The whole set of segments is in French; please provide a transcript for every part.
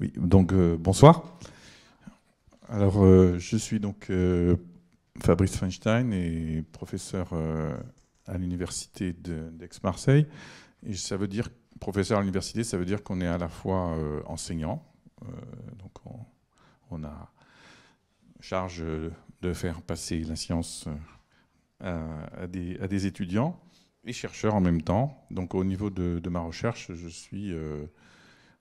Oui, donc euh, bonsoir. Alors, euh, je suis donc euh, Fabrice Feinstein et professeur à l'université d'Aix-Marseille. Et ça veut dire, professeur à l'université, ça veut dire qu'on est à la fois enseignant, charge euh, de faire passer la science euh, à, des, étudiants et chercheurs en même temps. Donc au niveau de, ma recherche, je suis euh,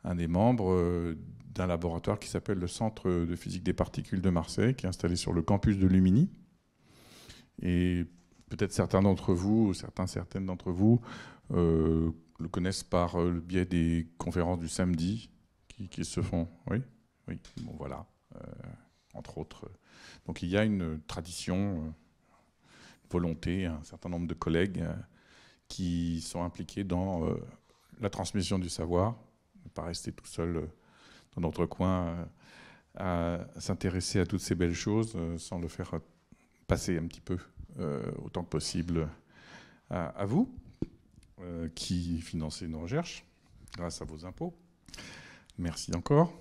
un des membres d'un laboratoire qui s'appelle le Centre de physique des particules de Marseille, qui est installé sur le campus de Lumini. Et peut-être certains d'entre vous, certains, certaines d'entre vous, le connaissent par le biais des conférences du samedi qui, se font. Oui, oui, bon voilà entre autres. Donc il y a une tradition, une euh, volonté, un certain nombre de collègues euh, qui sont impliqués dans euh, la transmission du savoir, ne pas rester tout seul dans notre coin à s'intéresser à toutes ces belles choses sans le faire passer un petit peu autant que possible à, vous qui financez nos recherches grâce à vos impôts. Merci encore.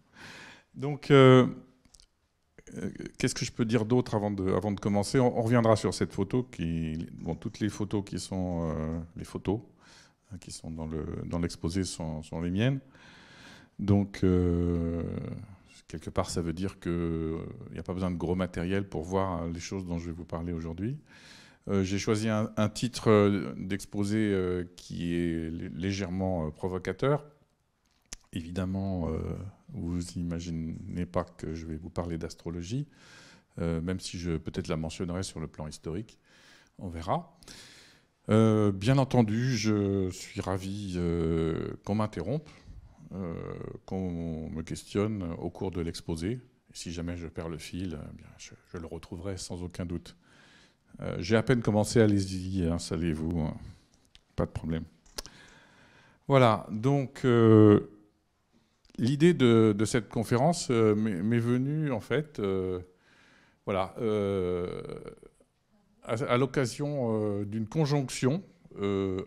Donc, euh, qu'est-ce que je peux dire d'autre avant de, commencer on, reviendra sur cette photo qui, toutes les photos qui sont euh, les photos hein, qui sont dans l'exposé sont, les miennes. Donc euh, quelque part, ça veut dire qu'il n'y a pas besoin de gros matériel pour voir hein, les choses dont je vais vous parler aujourd'hui. J'ai choisi un titre d'exposé qui est légèrement provocateur évidemment, euh, vous imaginez pas que je vais vous parler d'astrologie, euh, même si je peut-être la mentionnerai sur le plan historique, on verra. Euh, bien entendu, je suis ravi qu'on m'interrompe, qu'on me questionne au cours de l'exposé. Si jamais je perds le fil, eh je, le retrouverai sans aucun doute. J'ai à peine commencé, à les y installez-vous, hein. pas de problème. Voilà, donc L'idée de, cette conférence euh, m'est venue en fait, euh, voilà, euh, à, l'occasion d'une conjonction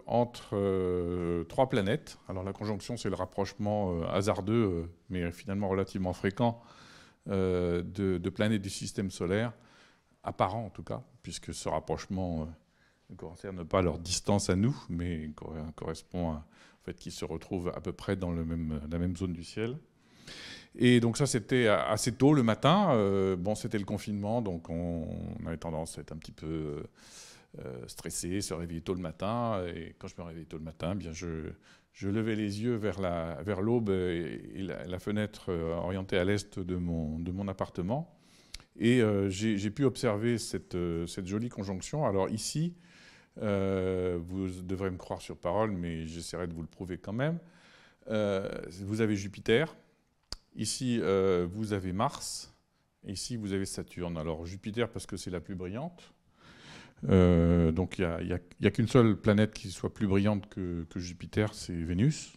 entre trois planètes. Alors la conjonction, c'est le rapprochement hasardeux, mais finalement relativement fréquent, de, de, planètes du système solaire, apparent en tout cas, puisque ce rapprochement ne concerne pas leur distance à nous, mais correspond à, fait, qui se retrouvent à peu près dans même, la même zone du ciel. Et donc ça, c'était assez tôt le matin. Euh, bon, c'était le confinement, donc on, avait tendance à être un petit peu euh, stressé, se réveiller tôt le matin. Et quand je me réveillais tôt le matin, eh bien je, levais les yeux vers la vers l'aube et, la, fenêtre euh, orientée à l'est de mon de mon appartement. Et j'ai pu observer cette, cette jolie conjonction. Alors ici, euh, vous devrez me croire sur parole, mais j'essaierai de vous le prouver quand même. Euh, vous avez Jupiter, ici euh, vous avez Mars, ici vous avez Saturne. Alors Jupiter parce que c'est la plus brillante. donc il n'y a, qu'une seule planète qui soit plus brillante que, Jupiter, c'est Vénus.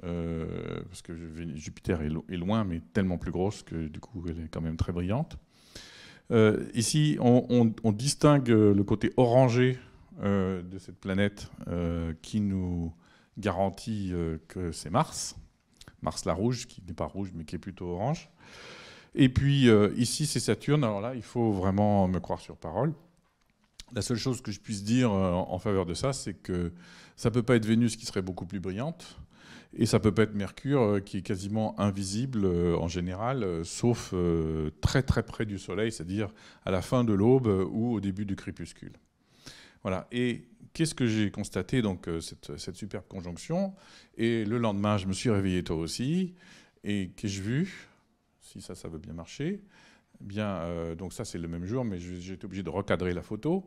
parce que Jupiter est, loin, mais tellement plus grosse que du coup elle est quand même très brillante. ici, on, distingue le côté orangé euh, de cette planète euh, qui nous garantit euh, que c'est Mars. Mars la rouge, qui n'est pas rouge, mais qui est plutôt orange. Et puis ici, c'est Saturne. Alors là, il faut vraiment me croire sur parole. La seule chose que je puisse dire en faveur de ça, c'est que ça ne peut pas être Vénus qui serait beaucoup plus brillante, et ça ne peut pas être Mercure qui est quasiment invisible en général, sauf très très près du Soleil, c'est-à-dire à la fin de l'aube ou au début du crépuscule. Voilà. Et qu'est-ce que j'ai constaté donc euh, cette, superbe conjonction Et le lendemain, je me suis réveillé toi aussi. Et qu'ai-je vu Si ça, ça veut bien marcher. bien, euh, donc ça, c'est le même jour, mais j'ai été obligé de recadrer la photo.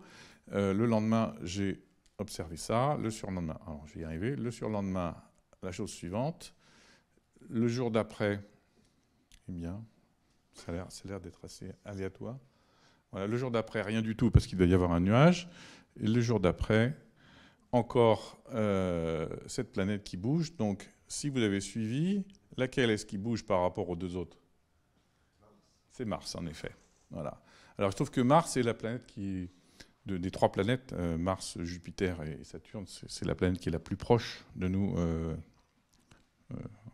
Euh, le lendemain, j'ai observé ça. Le surlendemain, alors je vais y arriver. Le surlendemain, la chose suivante. Le jour d'après, eh bien, ça a l'air d'être assez aléatoire. Voilà, le jour d'après, rien du tout parce qu'il doit y avoir un nuage. Et le jour d'après, encore euh, cette planète qui bouge. Donc, si vous avez suivi, laquelle est-ce qui bouge par rapport aux deux autres C'est Mars, en effet. Voilà. Alors, je trouve que Mars est la planète qui, des trois planètes, euh, Mars, Jupiter et Saturne, c'est la planète qui est la plus proche de nous euh,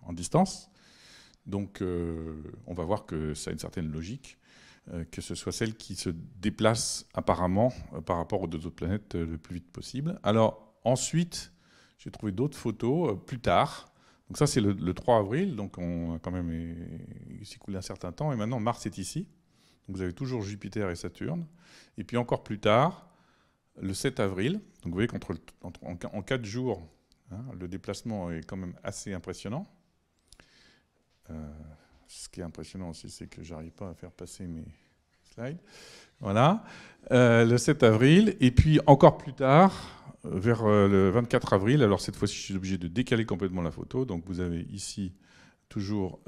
en distance. Donc, on va voir que ça a une certaine logique. Euh, que ce soit celle qui se déplace apparemment euh, par rapport aux deux autres planètes euh, le plus vite possible. Alors ensuite, j'ai trouvé d'autres photos plus tard. Donc ça, c'est le, 3 avril, donc on a quand même s'écoulé un certain temps. Et maintenant, Mars est ici. vous avez toujours Jupiter et Saturne. Et puis encore plus tard, le 7 avril. Donc vous voyez qu'en quatre jours, hein, le déplacement est quand même assez impressionnant ce qui est impressionnant aussi, c'est que j'arrive pas à faire passer mes slides. Voilà, euh, le 7 avril, et puis encore plus tard, euh, vers euh, le 24 avril, alors cette fois-ci, je suis obligé de décaler complètement la photo, donc vous avez ici toujours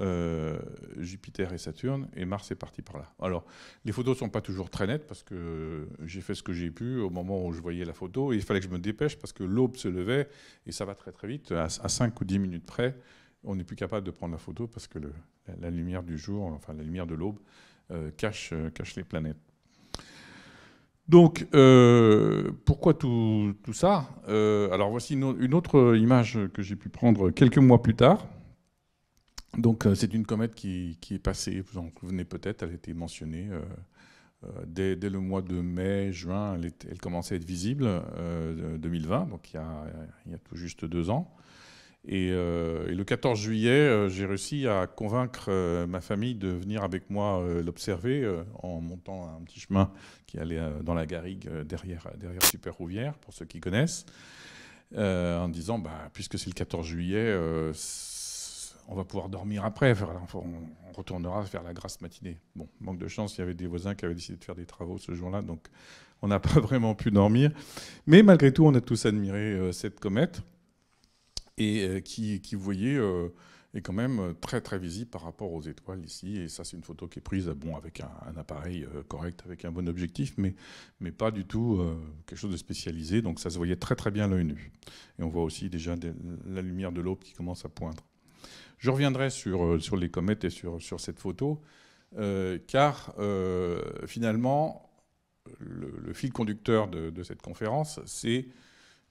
Jupiter et Saturne, et Mars est parti par là. Alors, les photos ne sont pas toujours très nettes, parce que j'ai fait ce que j'ai pu au moment où je voyais la photo, et il fallait que je me dépêche, parce que l'aube se levait, et ça va très très vite, à, à 5 ou 10 minutes près, on n'est plus capable de prendre la photo, parce que le, la, lumière du jour, enfin la lumière de l'aube, euh, euh, cache, les planètes. Donc, euh, pourquoi tout, ça Alors, voici une, autre image que j'ai pu prendre quelques mois plus tard. Donc, c'est une comète qui, est passée, vous en souvenez peut-être, elle a été mentionnée dès, le mois de mai, juin, elle, commençait à être visible, 2020, donc il y, a, tout juste deux ans. Euh, et, le 14 juillet, euh, j'ai réussi à convaincre euh, ma famille de venir avec moi l'observer en montant un petit chemin qui allait dans la garrigue derrière, derrière Super Rouvière, pour ceux qui connaissent, en disant bah, puisque c'est le 14 juillet, on va pouvoir dormir après, on retournera vers la grasse matinée. Bon, manque de chance, il y avait des voisins qui avaient décidé de faire des travaux ce jour-là, donc on n'a pas vraiment pu dormir. Mais malgré tout, on a tous admiré cette comète et euh, qui, vous voyez, est euh, quand même euh, très très visible par rapport aux étoiles ici. Et ça, c'est une photo qui est prise bon, avec un, appareil correct, avec un bon objectif, mais, mais pas du tout quelque chose de spécialisé. Donc ça se voyait très très bien à l'œil nu. Et on voit aussi déjà la lumière de l'aube qui commence à poindre. Je reviendrai sur, sur les comètes et sur, sur cette photo, car finalement, le, fil conducteur de cette conférence, c'est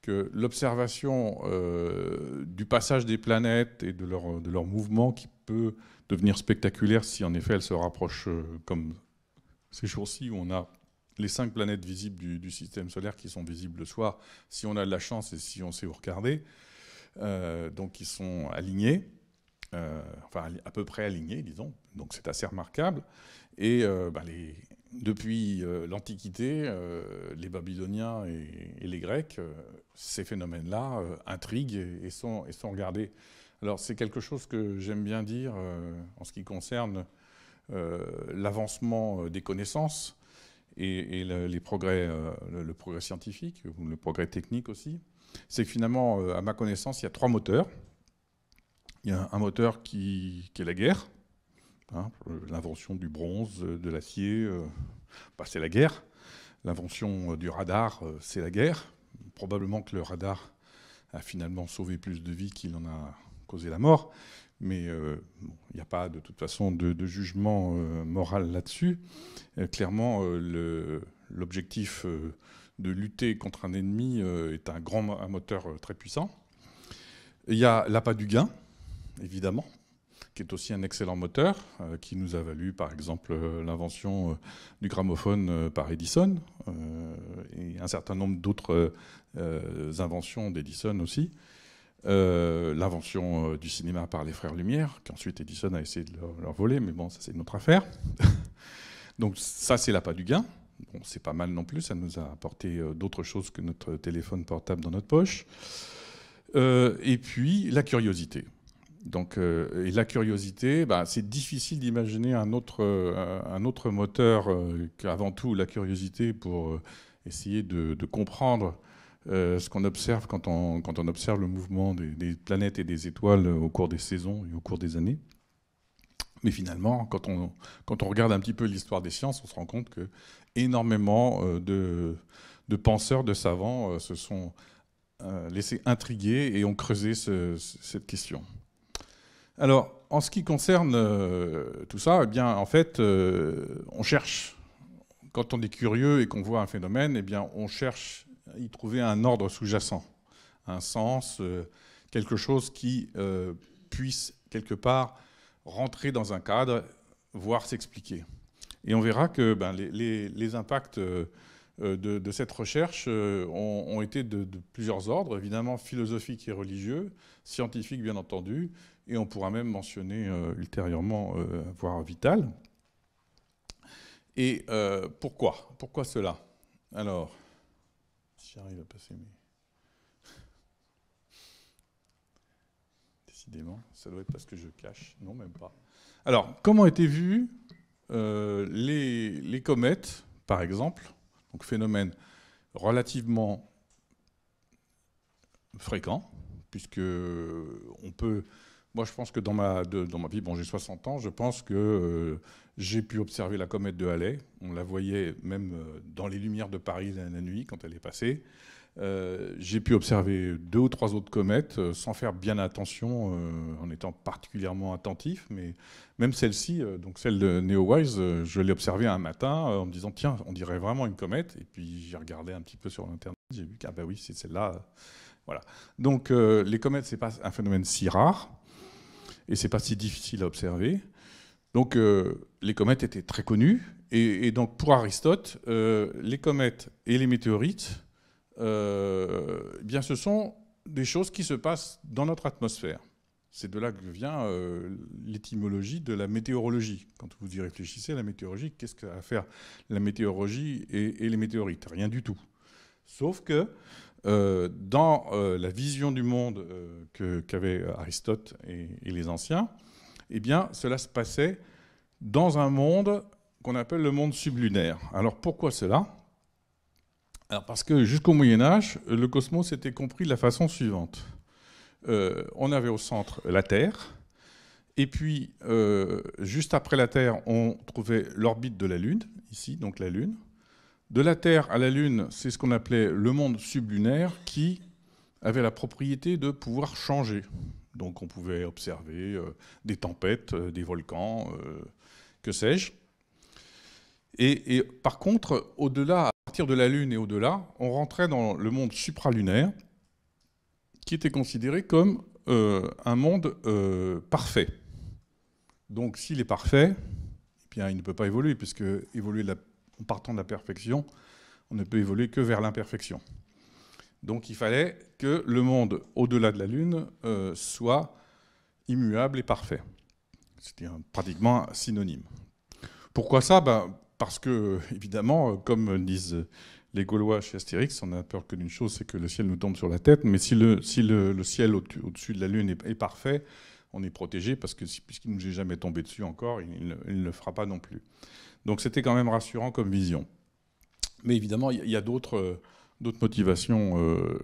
que l'observation euh, du passage des planètes et de leur, de leur mouvement qui peut devenir spectaculaire si en effet elles se rapprochent euh, comme ces jours-ci où on a les cinq planètes visibles du, du, système solaire qui sont visibles le soir, si on a de la chance et si on sait où regarder, euh, donc ils sont alignés, enfin à peu près alignés disons, donc c'est assez remarquable, et bah, les, depuis euh, l'Antiquité, euh, les Babyloniens et, les Grecs, euh, ces phénomènes-là intriguent et, sont, regardés. Alors c'est quelque chose que j'aime bien dire en ce qui concerne l'avancement des connaissances et, le, les progrès, le, progrès scientifique, ou le progrès technique aussi. C'est que finalement, à ma connaissance, il y a trois moteurs. Il y a un moteur qui est la guerre, Hein, l'invention du bronze, euh, de l'acier, euh, bah, c'est la guerre. L'invention euh, du radar, c'est la guerre. Probablement que le radar a finalement sauvé plus de vies qu'il en a causé la mort, mais il n'y a pas de toute façon de, jugement moral là-dessus. clairement, l'objectif de lutter contre un ennemi est un grand un moteur très puissant. Il y a l'appât du gain, évidemment qui est aussi un excellent moteur, euh, qui nous a valu par exemple euh, l'invention euh, du gramophone par Edison et un certain nombre d'autres inventions d'Edison aussi. l'invention du cinéma par les frères Lumière, qu'ensuite Edison a essayé de leur, voler, mais bon, ça c'est une autre affaire. Donc ça c'est pas du gain. Bon, c'est pas mal non plus, ça nous a apporté d'autres choses que notre téléphone portable dans notre poche. et puis la curiosité. Donc, euh, et la curiosité, bah, c'est difficile d'imaginer un autre, euh, un autre moteur euh, qu'avant tout la curiosité pour essayer de, comprendre ce qu'on observe quand on, quand on, observe le mouvement des, planètes et des étoiles au cours des saisons et au cours des années. Mais finalement, quand on, quand on regarde un petit peu l'histoire des sciences, on se rend compte que énormément de, de penseurs, de savants se sont laissés intriguer et ont creusé cette question. Alors, en ce qui concerne euh, tout ça, eh bien, en fait, euh, on cherche. Quand on est curieux et qu'on voit un phénomène, eh bien, on cherche à y trouver un ordre sous-jacent, un sens, euh, quelque chose qui puisse quelque part rentrer dans un cadre, voire s'expliquer. Et on verra que ben, les, impacts de, cette recherche ont, été de, plusieurs ordres, évidemment philosophiques et religieux, scientifiques bien entendu, et on pourra même mentionner euh, ultérieurement, euh, voire Vital. Et euh, pourquoi Pourquoi cela Alors, si j'arrive à passer mes... Décidément, ça doit être parce que je cache. Non, même pas. Alors, comment étaient vues les, les, comètes, par exemple Donc, phénomène relativement fréquent, puisque on peut moi, je pense que dans ma, dans ma vie, bon, j'ai 60 ans, je pense que euh, j'ai pu observer la comète de Halley. On la voyait même euh, dans les lumières de Paris la, nuit quand elle est passée. Euh, j'ai pu observer deux ou trois autres comètes sans faire bien attention, en étant particulièrement attentif. Mais même celle-ci, donc celle de NeoWise, je l'ai observée un matin en me disant tiens, on dirait vraiment une comète. Et puis j'ai regardé un petit peu sur Internet, j'ai vu ah bah oui, c'est celle-là. Voilà. Donc les comètes, c'est pas un phénomène si rare et c'est pas si difficile à observer. Donc euh, les comètes étaient très connues, et, donc pour Aristote, euh, les comètes et les météorites, euh, eh bien ce sont des choses qui se passent dans notre atmosphère. C'est de là que vient l'étymologie de la météorologie. Quand vous y réfléchissez, la météorologie, qu'est-ce que à faire la météorologie et, et les météorites Rien du tout. Sauf que euh, dans euh, la vision du monde euh, qu'avaient Aristote et, les anciens, eh bien, cela se passait dans un monde qu'on appelle le monde sublunaire. Alors pourquoi cela Alors parce que jusqu'au Moyen Âge, le cosmos était compris de la façon suivante. on avait au centre la Terre, et puis juste après la Terre, on trouvait l'orbite de la Lune, ici, donc la Lune. De la Terre à la Lune, c'est ce qu'on appelait le monde sublunaire qui avait la propriété de pouvoir changer. Donc on pouvait observer euh, des tempêtes, euh, des volcans, euh, que sais-je. Et, par contre, au-delà, à partir de la Lune et au-delà, on rentrait dans le monde supralunaire qui était considéré comme un monde parfait. Donc s'il est parfait, eh bien, il ne peut pas évoluer, puisque évoluer de la partant de la perfection, on ne peut évoluer que vers l'imperfection. Donc il fallait que le monde au-delà de la Lune euh, soit immuable et parfait. C'était pratiquement synonyme. Pourquoi ça ben, Parce que, euh, évidemment, euh, comme disent les Gaulois chez Astérix, on a peur que d'une chose, c'est que le ciel nous tombe sur la tête. Mais si le, ciel au-dessus de la Lune est, parfait, on est protégé parce que puisqu'il ne nous est jamais tombé dessus encore, il ne le fera pas non plus. Donc c'était quand même rassurant comme vision. Mais évidemment, il y a euh, d'autres motivations euh,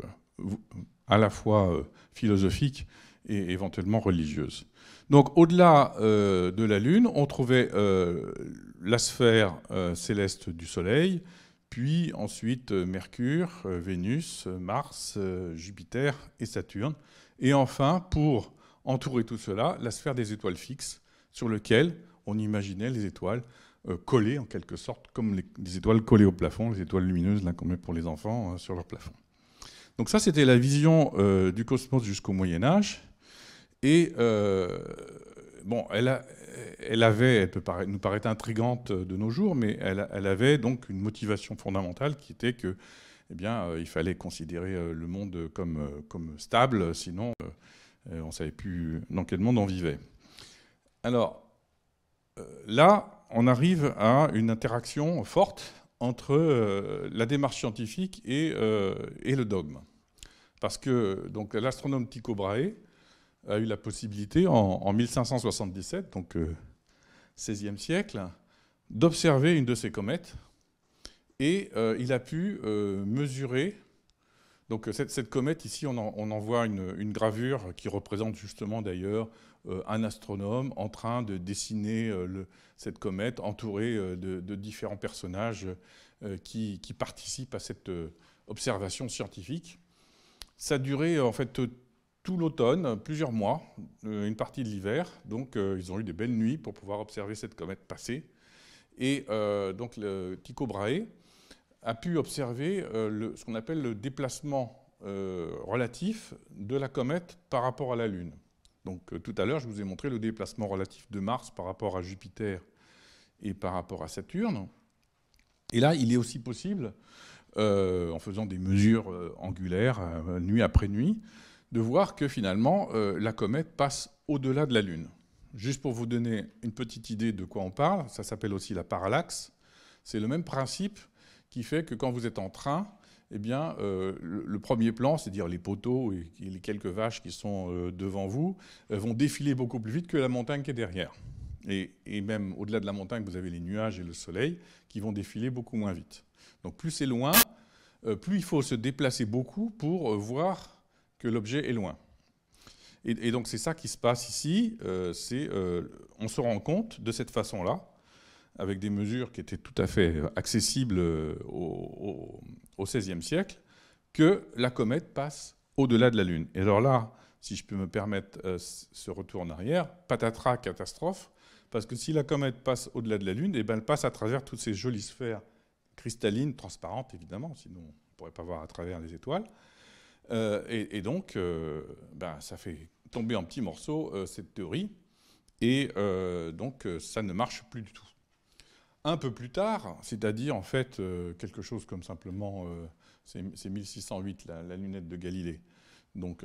à la fois euh, philosophiques et éventuellement religieuses. Donc au-delà de la Lune, on trouvait la sphère céleste du Soleil, puis ensuite Mercure, Vénus, Mars, Jupiter et Saturne. Et enfin, pour entourer tout cela, la sphère des étoiles fixes, sur laquelle on imaginait les étoiles euh, collées en quelque sorte, comme les, étoiles collées au plafond, les étoiles lumineuses qu'on met pour les enfants hein, sur leur plafond. Donc ça, c'était la vision euh, du cosmos jusqu'au Moyen Âge. Et euh, bon, elle, elle avait, elle peut nous paraît intrigante de nos jours, mais elle, avait donc une motivation fondamentale qui était que, eh bien, il fallait considérer le monde comme, comme stable, sinon on ne savait plus dans quel monde on vivait. Alors là, on arrive à une interaction forte entre euh, la démarche scientifique euh, et, le dogme. Parce que l'astronome Tycho Brahe a eu la possibilité en, 1577, donc 16e euh, siècle, d'observer une de ces comètes et il a pu mesurer. Donc cette, comète ici, on en, voit une, gravure qui représente justement d'ailleurs euh, un astronome en train de dessiner euh, le, cette comète entourée euh, de, différents personnages qui, participent à cette observation scientifique. Ça a duré en fait tout l'automne, plusieurs mois, une partie de l'hiver. Donc ils ont eu des belles nuits pour pouvoir observer cette comète passer. Et donc le Tycho Brahe a pu observer le, ce qu'on appelle le déplacement relatif de la comète par rapport à la Lune. Donc euh, tout à l'heure, je vous ai montré le déplacement relatif de Mars par rapport à Jupiter et par rapport à Saturne. Et là, il est aussi possible, euh, en faisant des mesures euh, angulaires nuit après nuit, de voir que finalement, la comète passe au-delà de la Lune. Juste pour vous donner une petite idée de quoi on parle, ça s'appelle aussi la parallaxe. C'est le même principe qui fait que quand vous êtes en train, eh bien, euh, le, premier plan, c'est-à-dire les poteaux et les quelques vaches qui sont euh, devant vous, euh, vont défiler beaucoup plus vite que la montagne qui est derrière. Et, même au-delà de la montagne, vous avez les nuages et le soleil qui vont défiler beaucoup moins vite. Donc plus c'est loin, plus il faut se déplacer beaucoup pour voir que l'objet est loin. Et, et donc c'est ça qui se passe ici, on se rend compte de cette façon-là avec des mesures qui étaient tout à fait euh, accessibles euh, au XVIe siècle, que la comète passe au-delà de la Lune. Et alors là, si je peux me permettre euh, ce retour en arrière, patatras, catastrophe, parce que si la comète passe au-delà de la Lune, et eh ben, elle passe à travers toutes ces jolies sphères cristallines, transparentes évidemment, sinon on ne pourrait pas voir à travers les étoiles. et, donc, ben, ça fait tomber en petits morceaux cette théorie, et donc ça ne marche plus du tout. Un peu plus tard, c'est-à-dire en fait euh, quelque chose comme simplement, euh, c'est 1608 la, lunette de Galilée. Donc 1577-1608,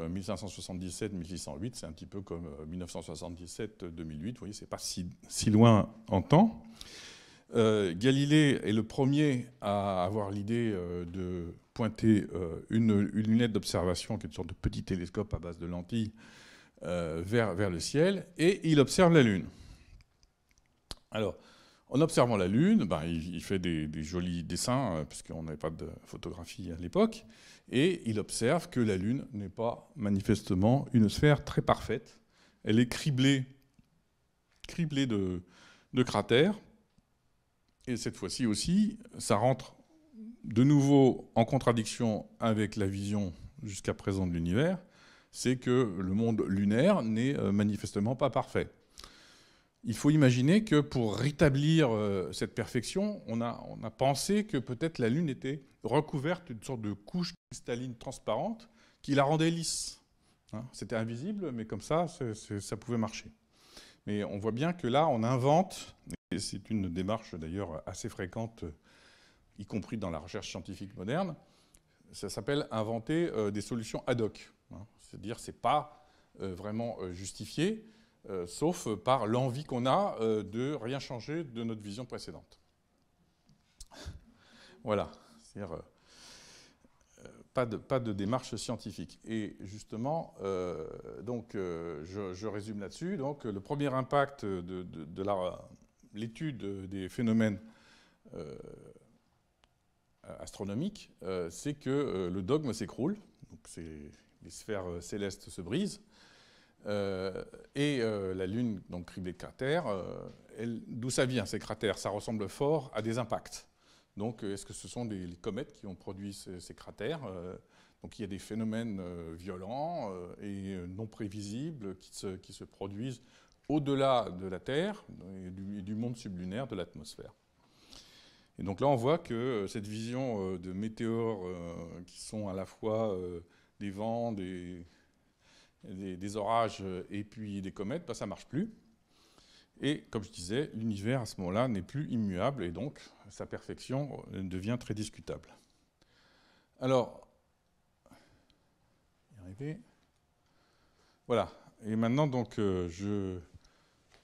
euh, c'est un petit peu comme 1977-2008, vous voyez, c'est pas si, loin en temps. Galilée est le premier à avoir l'idée de pointer une, lunette d'observation, qui est une sorte de petit télescope à base de lentilles, vers, vers le ciel, et il observe la Lune. Alors, en observant la Lune, ben, il, fait des, jolis dessins, euh, puisqu'on n'avait pas de photographie à l'époque, et il observe que la Lune n'est pas manifestement une sphère très parfaite. Elle est criblée, criblée de, de cratères, et cette fois-ci aussi, ça rentre de nouveau en contradiction avec la vision jusqu'à présent de l'univers, c'est que le monde lunaire n'est euh, manifestement pas parfait il faut imaginer que pour rétablir euh, cette perfection, on a, pensé que peut-être la Lune était recouverte d'une sorte de couche cristalline transparente qui la rendait lisse. Hein. C'était invisible, mais comme ça, ça pouvait marcher. Mais on voit bien que là, on invente, et c'est une démarche d'ailleurs assez fréquente, euh, y compris dans la recherche scientifique moderne, ça s'appelle inventer euh, des solutions ad hoc. Hein. C'est-à-dire, ce n'est pas vraiment justifié, euh, sauf par l'envie qu'on a euh, de rien changer de notre vision précédente. voilà, cest euh, pas, de, démarche scientifique. Et justement, donc, je, résume là-dessus. Donc, le premier impact de, l'étude des phénomènes astronomiques, c'est que le dogme s'écroule, les sphères célestes se brisent, euh, et euh, la Lune, donc criblée de cratères, euh, d'où ça vient ces cratères Ça ressemble fort à des impacts. Donc, est-ce que ce sont des comètes qui ont produit ces, cratères Donc, il y a des phénomènes violents et non prévisibles qui se, produisent au-delà de la Terre et du monde sublunaire, de l'atmosphère. Et donc là, on voit que cette vision de météores qui sont à la fois des vents, des, des, orages euh, et puis des comètes, bah, ça ne marche plus. Et comme je disais, l'univers à ce moment-là n'est plus immuable et donc sa perfection euh, devient très discutable. Alors, arriver. Voilà. Et maintenant, donc, euh, je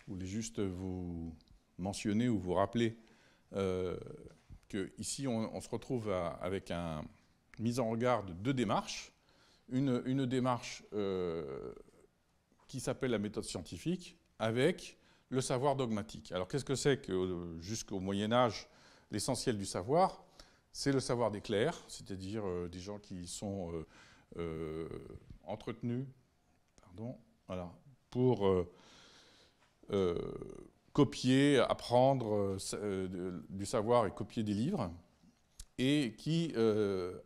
voulais juste vous mentionner ou vous rappeler qu'ici, que ici, on, se retrouve avec une mise en regard de deux démarches une, démarche euh, qui s'appelle la méthode scientifique avec le savoir dogmatique. Alors qu'est-ce que c'est que euh, jusqu'au Moyen Âge, l'essentiel du savoir C'est le savoir des clercs, c'est-à-dire euh, des gens qui sont entretenus voilà, pour copier, apprendre du savoir et copier des livres, et qui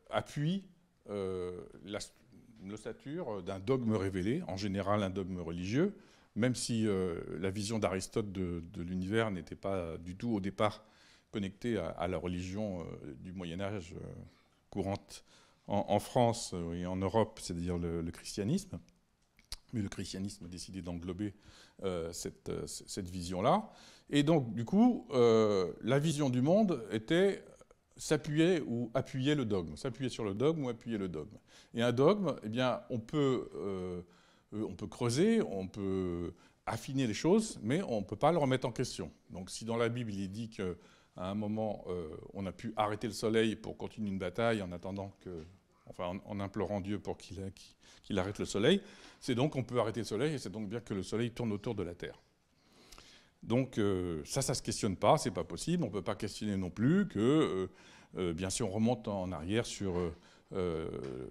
appuient la, l'ossature euh, d'un dogme révélé, en général un dogme religieux, même si euh, la vision d'Aristote de, l'univers n'était pas du tout au départ connectée à, la religion euh, du Moyen Âge courante en, France et en Europe, c'est-à-dire le, christianisme. Mais le christianisme a décidé d'englober cette, cette vision-là. Et donc, du coup, la vision du monde était s'appuyer ou appuyer le dogme, s'appuyer sur le dogme ou appuyer le dogme. Et un dogme, eh bien, on peut, euh, euh, on peut creuser, on peut affiner les choses, mais on ne peut pas le remettre en question. Donc si dans la Bible il est dit qu'à un moment euh, on a pu arrêter le soleil pour continuer une bataille en attendant que, enfin en, implorant Dieu pour qu'il arrête le soleil, c'est donc qu'on peut arrêter le soleil et c'est donc bien que le soleil tourne autour de la Terre. Donc euh, ça, ça ne se questionne pas, c'est pas possible. On ne peut pas questionner non plus que, euh, euh, bien si on remonte en arrière sur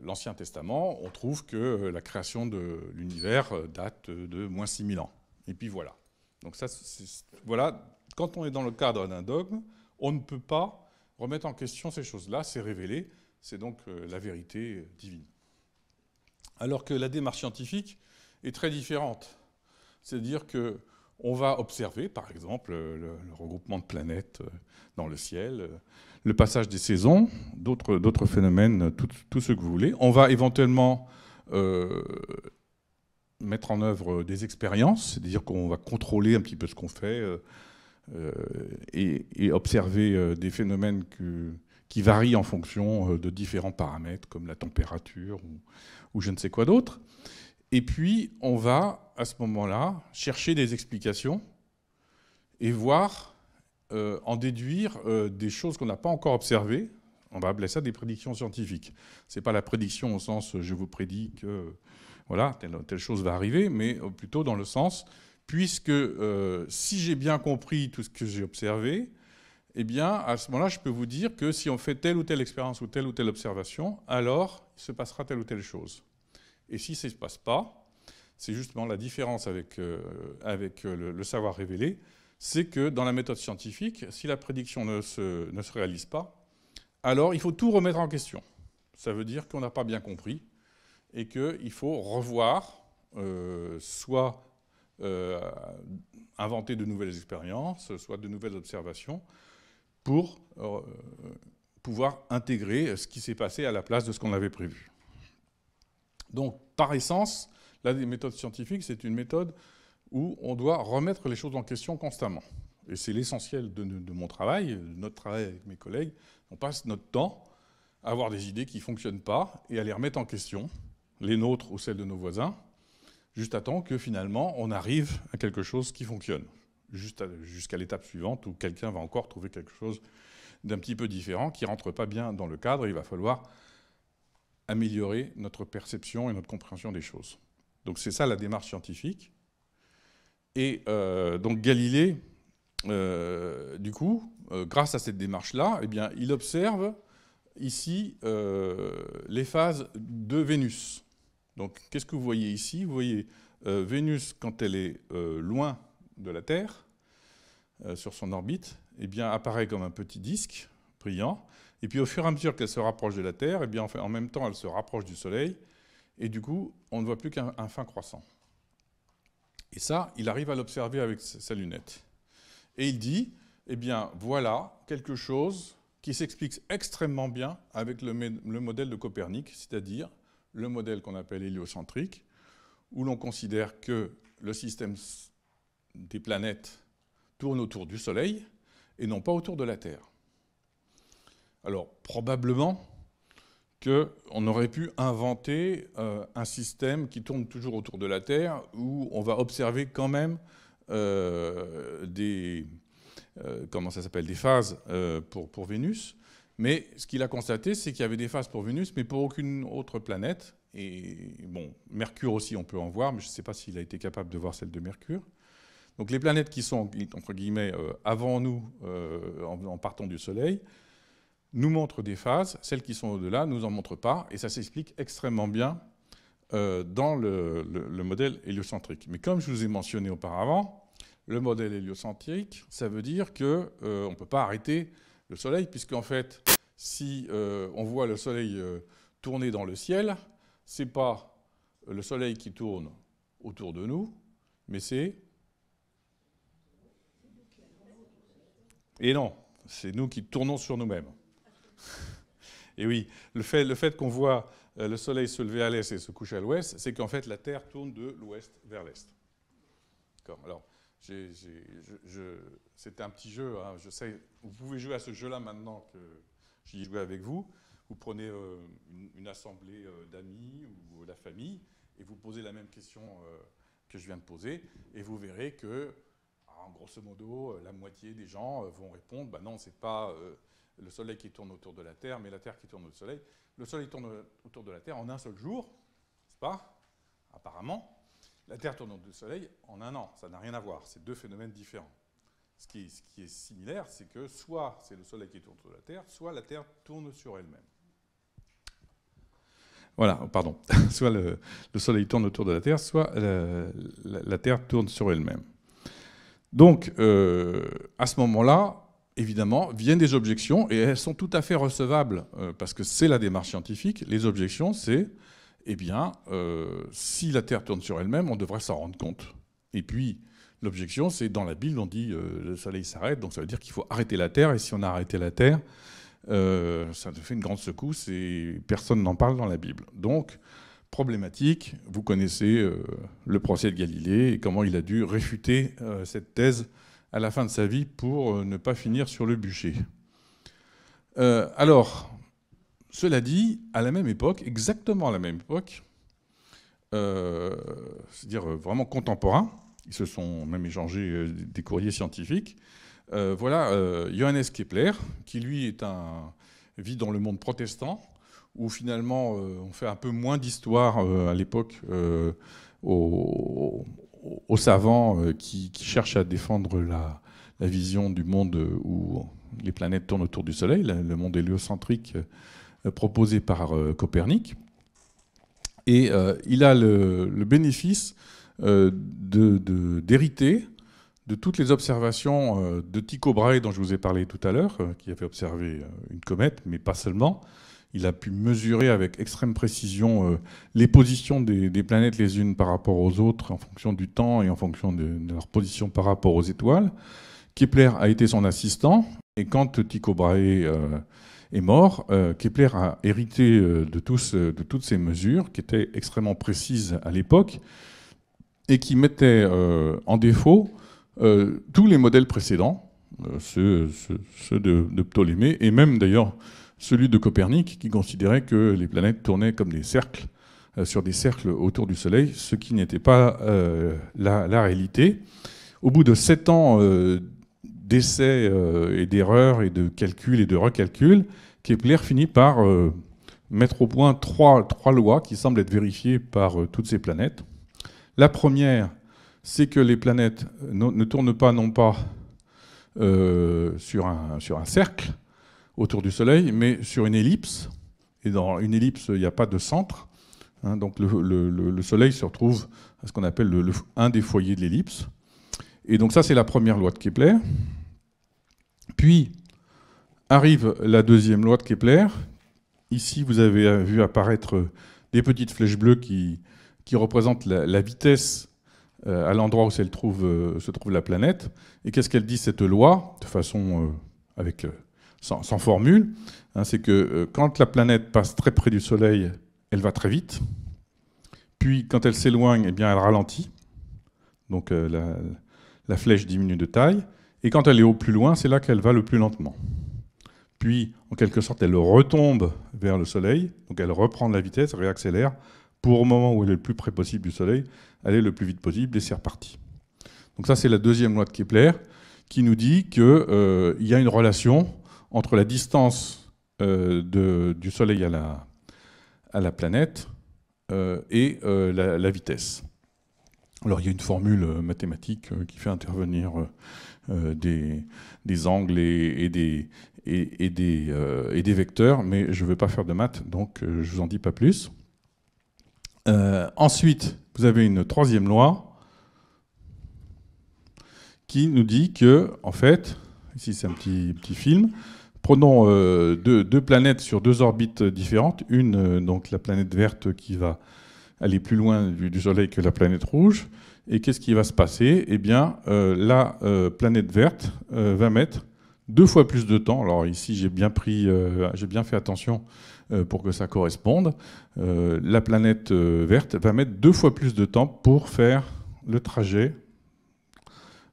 l'Ancien Testament, on trouve que la création de l'univers date de moins 6000 ans. Et puis voilà. Donc ça, voilà, quand on est dans le cadre d'un dogme, on ne peut pas remettre en question ces choses-là, c'est révélé, c'est donc la vérité divine. Alors que la démarche scientifique est très différente. C'est-à-dire que on va observer, par exemple, euh, le, regroupement de planètes euh, dans le ciel, euh, le passage des saisons, d'autres phénomènes, tout, ce que vous voulez. On va éventuellement mettre en œuvre des expériences, c'est-à-dire qu'on va contrôler un petit peu ce qu'on fait et, observer des phénomènes qui varient en fonction de différents paramètres, comme la température ou je ne sais quoi d'autre. Et puis, on va, à ce moment-là, chercher des explications et voir, euh, en déduire euh, des choses qu'on n'a pas encore observées. On va appeler ça des prédictions scientifiques. Ce n'est pas la prédiction au sens euh, je vous prédis que voilà, telle, chose va arriver, mais plutôt dans le sens, puisque si j'ai bien compris tout ce que j'ai observé, eh bien, à ce moment-là, je peux vous dire que si on fait telle ou telle expérience ou telle ou telle observation, alors il se passera telle ou telle chose. Et si ça ne se passe pas, c'est justement la différence avec, euh, avec euh, le, savoir révélé, c'est que dans la méthode scientifique, si la prédiction ne se, réalise pas, alors il faut tout remettre en question. Ça veut dire qu'on n'a pas bien compris et qu'il faut revoir, euh, soit inventer de nouvelles expériences, soit de nouvelles observations, pour pouvoir intégrer ce qui s'est passé à la place de ce qu'on avait prévu. Donc, par essence, la méthode scientifique, c'est une méthode où on doit remettre les choses en question constamment. Et c'est l'essentiel de, mon travail, de notre travail avec mes collègues. On passe notre temps à avoir des idées qui ne fonctionnent pas et à les remettre en question, les nôtres ou celles de nos voisins, juste à temps que finalement on arrive à quelque chose qui fonctionne, jusqu'à l'étape suivante où quelqu'un va encore trouver quelque chose d'un petit peu différent qui ne rentre pas bien dans le cadre. Il va falloir améliorer notre perception et notre compréhension des choses. Donc c'est ça la démarche scientifique. Et euh, donc Galilée, euh, du coup, euh, grâce à cette démarche-là, eh bien, il observe ici les phases de Vénus. Donc qu'est-ce que vous voyez ici Vous voyez Vénus quand elle est loin de la Terre, sur son orbite, eh bien, apparaît comme un petit disque brillant. Et puis au fur et à mesure qu'elle se rapproche de la Terre, et eh bien en même temps elle se rapproche du Soleil, et du coup on ne voit plus qu'un fin croissant. Et ça, il arrive à l'observer avec sa lunette. Et il dit, eh bien voilà quelque chose qui s'explique extrêmement bien avec le modèle de Copernic, c'est-à-dire le modèle qu'on appelle héliocentrique, où l'on considère que le système des planètes tourne autour du Soleil et non pas autour de la Terre. Alors probablement qu'on aurait pu inventer euh, un système qui tourne toujours autour de la Terre, où on va observer quand même euh, des, euh, comment ça des phases pour, Vénus. Mais ce qu'il a constaté, c'est qu'il y avait des phases pour Vénus, mais pour aucune autre planète. Et bon, Mercure aussi, on peut en voir, mais je ne sais pas s'il a été capable de voir celle de Mercure. Donc les planètes qui sont, entre guillemets, avant nous, en partant du Soleil, nous montre des phases, celles qui sont au-delà ne nous en montrent pas, et ça s'explique extrêmement bien euh, dans le, modèle héliocentrique. Mais comme je vous ai mentionné auparavant, le modèle héliocentrique, ça veut dire qu'on euh, ne peut pas arrêter le Soleil, puisqu'en fait, si euh, on voit le Soleil tourner dans le ciel, c'est pas le Soleil qui tourne autour de nous, mais c'est... Et non, c'est nous qui tournons sur nous-mêmes. Et oui, le fait, le fait qu'on voit euh, le Soleil se lever à l'est et se coucher à l'ouest, c'est qu'en fait la Terre tourne de l'ouest vers l'est. D'accord. Alors, je, c'était un petit jeu. Hein. je sais, vous pouvez jouer à ce jeu-là maintenant que j'y joué avec vous. Vous prenez euh, une, assemblée euh, d'amis ou la famille et vous posez la même question que je viens de poser et vous verrez que, en ah, grosso modo, la moitié des gens vont répondre bah non, c'est pas le Soleil qui tourne autour de la Terre, mais la Terre qui tourne autour du Soleil. Le Soleil tourne autour de la Terre en un seul jour, n'est-ce pas Apparemment. La Terre tourne autour du Soleil en un an. Ça n'a rien à voir. C'est deux phénomènes différents. Ce qui est, similaire, c'est que soit c'est le Soleil qui tourne autour de la Terre, soit la Terre tourne sur elle-même. Voilà, oh, pardon. soit le, Soleil tourne autour de la Terre, soit euh, la, Terre tourne sur elle-même. Donc, euh, à ce moment-là, évidemment, viennent des objections, et elles sont tout à fait recevables, euh, parce que c'est la démarche scientifique. Les objections, c'est, eh bien, euh, si la Terre tourne sur elle-même, on devrait s'en rendre compte. Et puis, l'objection, c'est dans la Bible, on dit euh, le soleil s'arrête, donc ça veut dire qu'il faut arrêter la Terre, et si on a arrêté la Terre, ça fait une grande secousse, et personne n'en parle dans la Bible. Donc, problématique, vous connaissez le procès de Galilée, et comment il a dû réfuter cette thèse à la fin de sa vie pour euh, ne pas finir sur le bûcher. Euh, alors, cela dit, à la même époque, exactement à la même époque, euh, c'est-à-dire vraiment contemporain, ils se sont même échangés des courriers scientifiques, voilà Johannes Kepler, qui lui vit dans le monde protestant, où finalement on fait un peu moins d'histoire à l'époque au, aux, savants euh, qui, cherchent à défendre la, vision du monde où les planètes tournent autour du Soleil, le monde héliocentrique euh, proposé par euh, Copernic. Et il a le, bénéfice d'hériter de, toutes les observations de Tycho Brahe dont je vous ai parlé tout à l'heure, qui avait observé une comète, mais pas seulement, il a pu mesurer avec extrême précision euh, les positions des, planètes les unes par rapport aux autres en fonction du temps et en fonction de, leur position par rapport aux étoiles. Kepler a été son assistant et quand Tycho Brahe euh, est mort, euh, Kepler a hérité de, tous, de toutes ces mesures qui étaient extrêmement précises à l'époque et qui mettaient en défaut tous les modèles précédents, ceux, de Ptolémée et même d'ailleurs celui de Copernic, qui considérait que les planètes tournaient comme des cercles, euh, sur des cercles autour du Soleil, ce qui n'était pas euh, la, réalité. Au bout de sept ans euh, d'essais et d'erreurs et de calculs et de recalculs, Kepler finit par mettre au point trois, lois qui semblent être vérifiées par toutes ces planètes. La première, c'est que les planètes ne, tournent pas non pas sur un, sur un cercle, autour du Soleil, mais sur une ellipse. Et dans une ellipse, il n'y a pas de centre. Hein. donc le, Soleil se retrouve à ce qu'on appelle un des foyers de l'ellipse. Et donc ça, c'est la première loi de Kepler. Puis arrive la deuxième loi de Kepler. Ici, vous avez vu apparaître des petites flèches bleues qui, représentent la, vitesse euh, à l'endroit où euh, se trouve, la planète. Et qu'est-ce qu'elle dit cette loi, de façon euh, avec sans, formule, hein, c'est que euh, quand la planète passe très près du Soleil, elle va très vite. Puis quand elle s'éloigne, eh bien, elle ralentit. Donc euh, la, flèche diminue de taille. Et quand elle est au plus loin, c'est là qu'elle va le plus lentement. Puis, en quelque sorte, elle retombe vers le Soleil. Donc elle reprend de la vitesse, réaccélère, pour au moment où elle est le plus près possible du Soleil, aller le plus vite possible, et c'est reparti. Donc ça, c'est la deuxième loi de Kepler, qui nous dit qu'il euh, y a une relation entre la distance euh, du Soleil à la, planète euh, et euh, la, vitesse. Alors il y a une formule mathématique qui fait intervenir des, angles et, des, vecteurs, mais je ne veux pas faire de maths, donc je ne vous en dis pas plus. ensuite, vous avez une troisième loi qui nous dit que, en fait, ici c'est un petit, petit film, prenons euh, deux, planètes sur deux orbites différentes, une, euh, donc la planète verte qui va aller plus loin du, Soleil que la planète rouge, et qu'est-ce qui va se passer Eh bien, euh, la planète verte va mettre deux fois plus de temps. Alors ici, j'ai bien pris, j'ai bien fait attention pour que ça corresponde. la planète verte va mettre deux fois plus de temps pour faire le trajet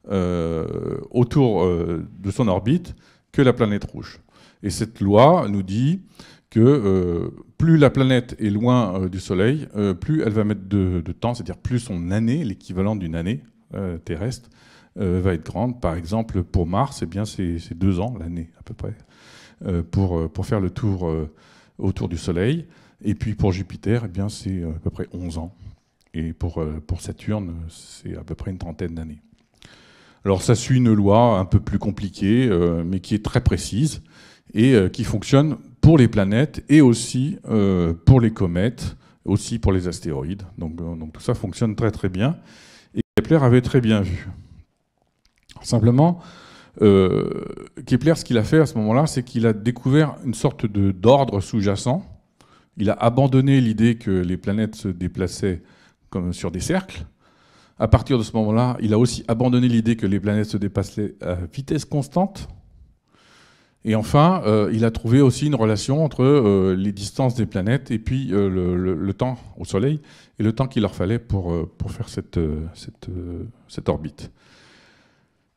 autour de son orbite que la planète rouge. Et cette loi nous dit que euh, plus la planète est loin euh, du Soleil, euh, plus elle va mettre de, temps, c'est-à-dire plus son année, l'équivalent d'une année terrestre, va être grande. Par exemple, pour Mars, eh c'est deux ans l'année à peu près pour, pour faire le tour autour du Soleil. Et puis pour Jupiter, eh c'est à peu près 11 ans. Et pour, pour Saturne, c'est à peu près une trentaine d'années. Alors ça suit une loi un peu plus compliquée, euh, mais qui est très précise et euh, qui fonctionne pour les planètes et aussi euh, pour les comètes, aussi pour les astéroïdes. Donc, donc, tout ça fonctionne très très bien. Et Kepler avait très bien vu. Simplement, Kepler, ce qu'il a fait à ce moment-là, c'est qu'il a découvert une sorte d'ordre sous-jacent. Il a abandonné l'idée que les planètes se déplaçaient comme sur des cercles à partir de ce moment-là, il a aussi abandonné l'idée que les planètes se dépassaient à vitesse constante. Et enfin, euh, il a trouvé aussi une relation entre euh, les distances des planètes et puis euh, le, temps au Soleil et le temps qu'il leur fallait pour, pour faire cette, cette, orbite.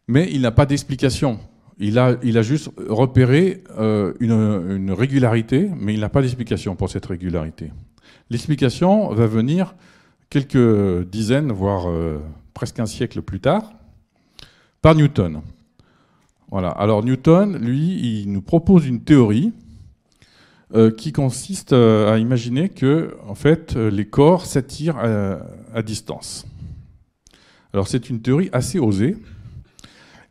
Mais il n'a pas d'explication. Il a, il a juste repéré une, une, régularité, mais il n'a pas d'explication pour cette régularité. L'explication va venir quelques dizaines, voire euh, presque un siècle plus tard, par Newton. Voilà. Alors Newton, lui, il nous propose une théorie euh, qui consiste euh, à imaginer que, en fait, les corps s'attirent à, distance. Alors c'est une théorie assez osée.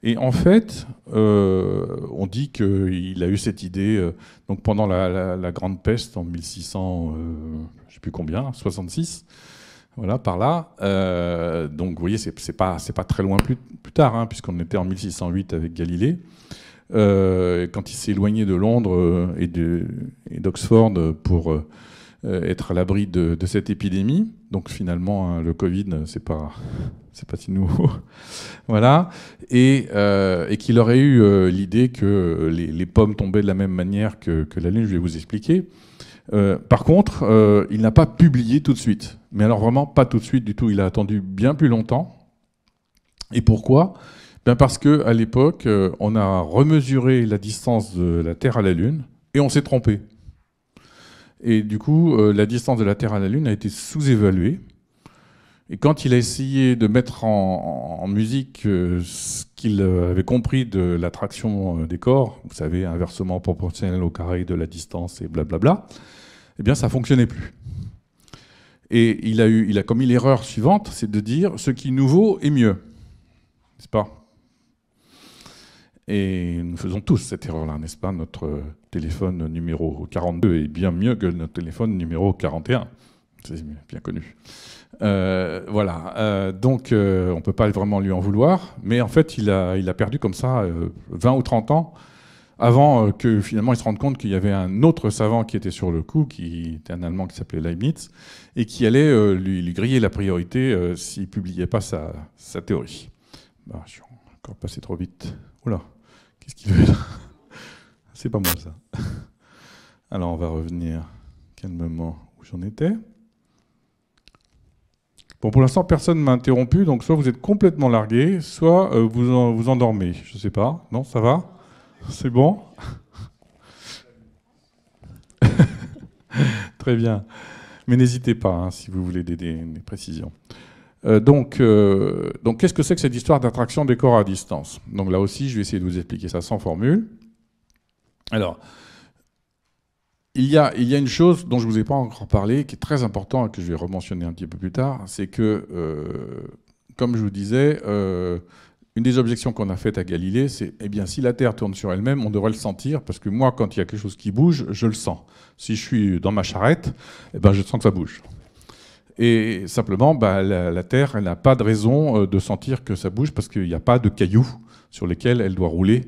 Et en fait, on dit qu'il a eu cette idée donc pendant la, Grande Peste en 1600, plus combien, 66. Voilà, par là. Euh, donc, vous voyez, c'est pas, pas très loin plus, tard, hein, puisqu'on était en 1608 avec Galilée. Euh, quand il s'est éloigné de Londres euh, et d'Oxford pour être à l'abri de, cette épidémie. Donc, finalement, hein, le Covid, c'est pas, pas si nouveau. voilà. Et, qu'il aurait eu l'idée que les, pommes tombaient de la même manière que, que la Lune, je vais vous expliquer. Euh, par contre, euh, il n'a pas publié tout de suite. Mais alors vraiment pas tout de suite du tout. Il a attendu bien plus longtemps. Et pourquoi ben parce que à l'époque, euh, on a remesuré la distance de la Terre à la Lune et on s'est trompé. Et du coup, la distance de la Terre à la Lune a été sous-évaluée. Et quand il a essayé de mettre en, musique euh, ce qu'il euh, avait compris de l'attraction euh, des corps, vous savez, inversement proportionnel au carré de la distance et blablabla, eh bien ça fonctionnait plus. Et il a, eu, il a commis l'erreur suivante, c'est de dire ce qui est nouveau est mieux. N'est-ce pas Et nous faisons tous cette erreur-là, n'est-ce pas Notre téléphone numéro 42 est bien mieux que notre téléphone numéro 41. C'est bien connu. Euh, voilà. Euh, donc, euh, on peut pas vraiment lui en vouloir. Mais en fait, il a, il a perdu comme ça 20 ou 30 ans avant que finalement il se rende compte qu'il y avait un autre savant qui était sur le coup, qui était un Allemand qui s'appelait Leibniz, et qui allait lui, lui, griller la priorité s'il publiait pas sa, sa théorie. Bah, je suis encore passé trop vite. Oula, qu'est-ce qu'il veut C'est pas moi ça. Alors, on va revenir calmement où j'en étais. Bon, pour l'instant, personne ne m'a interrompu, donc soit vous êtes complètement largué, soit euh, vous vous endormez. Je ne sais pas. Non, ça va C'est bon Très bien. Mais n'hésitez pas hein, si vous voulez des, précisions. Euh, donc, euh, donc qu'est-ce que c'est que cette histoire d'attraction des corps à distance Donc là aussi, je vais essayer de vous expliquer ça sans formule. Alors, il y, a, une chose dont je ne vous ai pas encore parlé, qui est très importante et que je vais rementionner un petit peu plus tard, c'est que, euh, comme je vous disais, euh, une des objections qu'on a faites à Galilée, c'est eh bien si la Terre tourne sur elle-même, on devrait le sentir, parce que moi, quand il y a quelque chose qui bouge, je le sens. Si je suis dans ma charrette, eh ben, je sens que ça bouge. Et simplement, bah, la, Terre, n'a pas de raison euh, de sentir que ça bouge, parce qu'il n'y a pas de cailloux sur lesquels elle doit rouler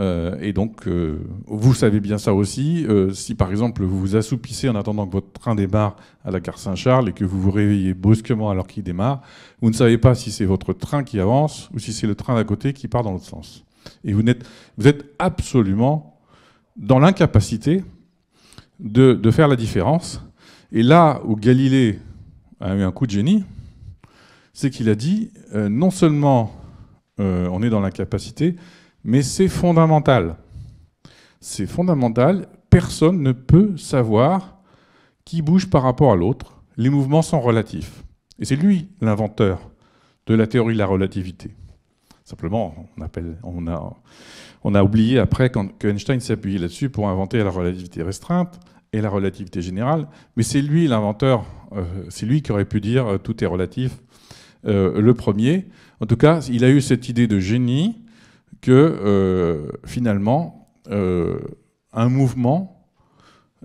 euh, et donc, euh, vous savez bien ça aussi. Euh, si par exemple vous vous assoupissez en attendant que votre train démarre à la gare Saint-Charles et que vous vous réveillez brusquement alors qu'il démarre, vous ne savez pas si c'est votre train qui avance ou si c'est le train d'à côté qui part dans l'autre sens. Et vous êtes, absolument dans l'incapacité de, de faire la différence. Et là où Galilée a eu un coup de génie, c'est qu'il a dit non seulement on est dans l'incapacité, mais c'est fondamental. C'est fondamental. Personne ne peut savoir qui bouge par rapport à l'autre. Les mouvements sont relatifs. Et c'est lui l'inventeur de la théorie de la relativité. Simplement, on, a, oublié après qu'Einstein que Einstein s'appuyait là-dessus pour inventer la relativité restreinte et la relativité générale, mais c'est lui l'inventeur, euh, c'est lui qui aurait pu dire euh, tout est relatif, euh, le premier. En tout cas, il a eu cette idée de génie que euh, finalement, euh, un mouvement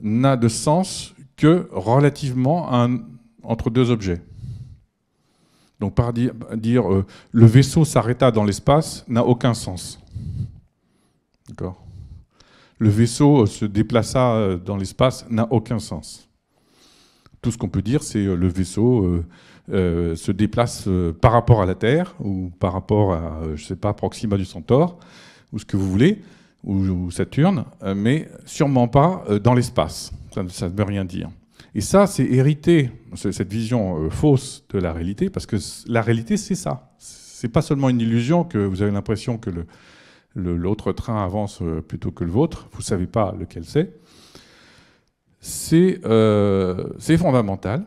n'a de sens que relativement entre deux objets. Donc par dire, euh, le vaisseau s'arrêta dans l'espace n'a aucun sens. Le vaisseau se déplaça dans l'espace n'a aucun sens. Tout ce qu'on peut dire, c'est le vaisseau euh, se déplace euh, par rapport à la Terre ou par rapport à, euh, je sais pas, Proxima du Centaure ou ce que vous voulez, ou, Saturne, mais sûrement pas dans l'espace. Ça ne veut rien dire. Et ça, c'est hérité, cette vision fausse de la réalité, parce que la réalité, c'est ça. C'est pas seulement une illusion que vous avez l'impression que le, l'autre train avance plutôt que le vôtre, vous ne savez pas lequel c'est. C'est fondamental.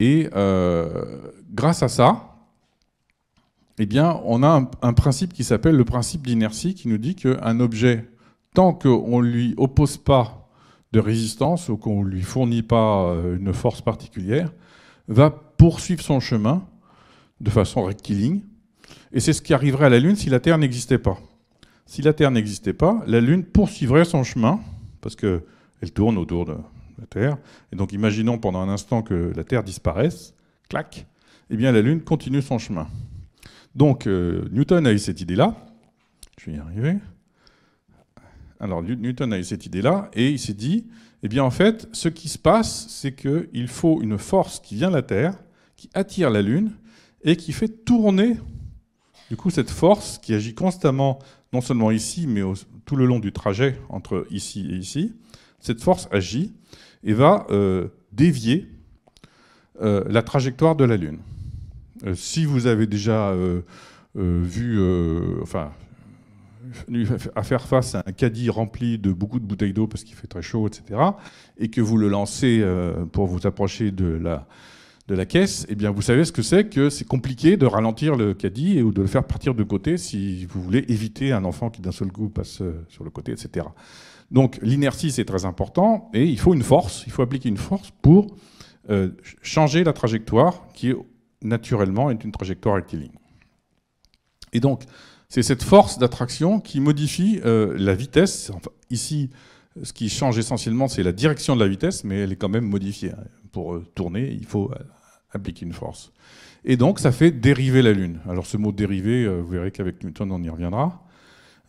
Et euh, grâce à ça, eh bien, on a un, un principe qui s'appelle le principe d'inertie, qui nous dit qu'un objet, tant qu'on ne lui oppose pas de résistance ou qu'on ne lui fournit pas euh, une force particulière, va poursuivre son chemin de façon rectiligne. Et c'est ce qui arriverait à la Lune si la Terre n'existait pas. Si la Terre n'existait pas, la Lune poursuivrait son chemin, parce qu'elle tourne autour de, Terre. Et donc imaginons pendant un instant que la Terre disparaisse, clac, et eh bien la Lune continue son chemin. Donc euh, Newton a eu cette idée-là. Je vais y arriver. Alors Newton a eu cette idée-là et il s'est dit, et eh bien en fait, ce qui se passe, c'est qu'il faut une force qui vient de la Terre, qui attire la Lune et qui fait tourner, du coup, cette force qui agit constamment, non seulement ici, mais tout le long du trajet entre ici et ici. Cette force agit et va euh, dévier euh, la trajectoire de la Lune. Euh, si vous avez déjà vu, enfin, à faire face à un caddie rempli de beaucoup de bouteilles d'eau parce qu'il fait très chaud, etc., et que vous le lancez pour vous approcher de la, caisse, eh bien, vous savez ce que c'est que c'est compliqué de ralentir le caddie ou de le faire partir de côté si vous voulez éviter un enfant qui d'un seul coup passe sur le côté, etc. Donc l'inertie, c'est très important, et il faut une force, il faut appliquer une force pour euh, changer la trajectoire qui, naturellement, est une trajectoire rectiligne. Et donc, c'est cette force d'attraction qui modifie euh, la vitesse. ici, ce qui change essentiellement, c'est la direction de la vitesse, mais elle est quand même modifiée. Hein. Pour euh, tourner, il faut appliquer une force. Et donc, ça fait dériver la Lune. Alors, ce mot dériver, vous verrez qu'avec Newton, on y reviendra.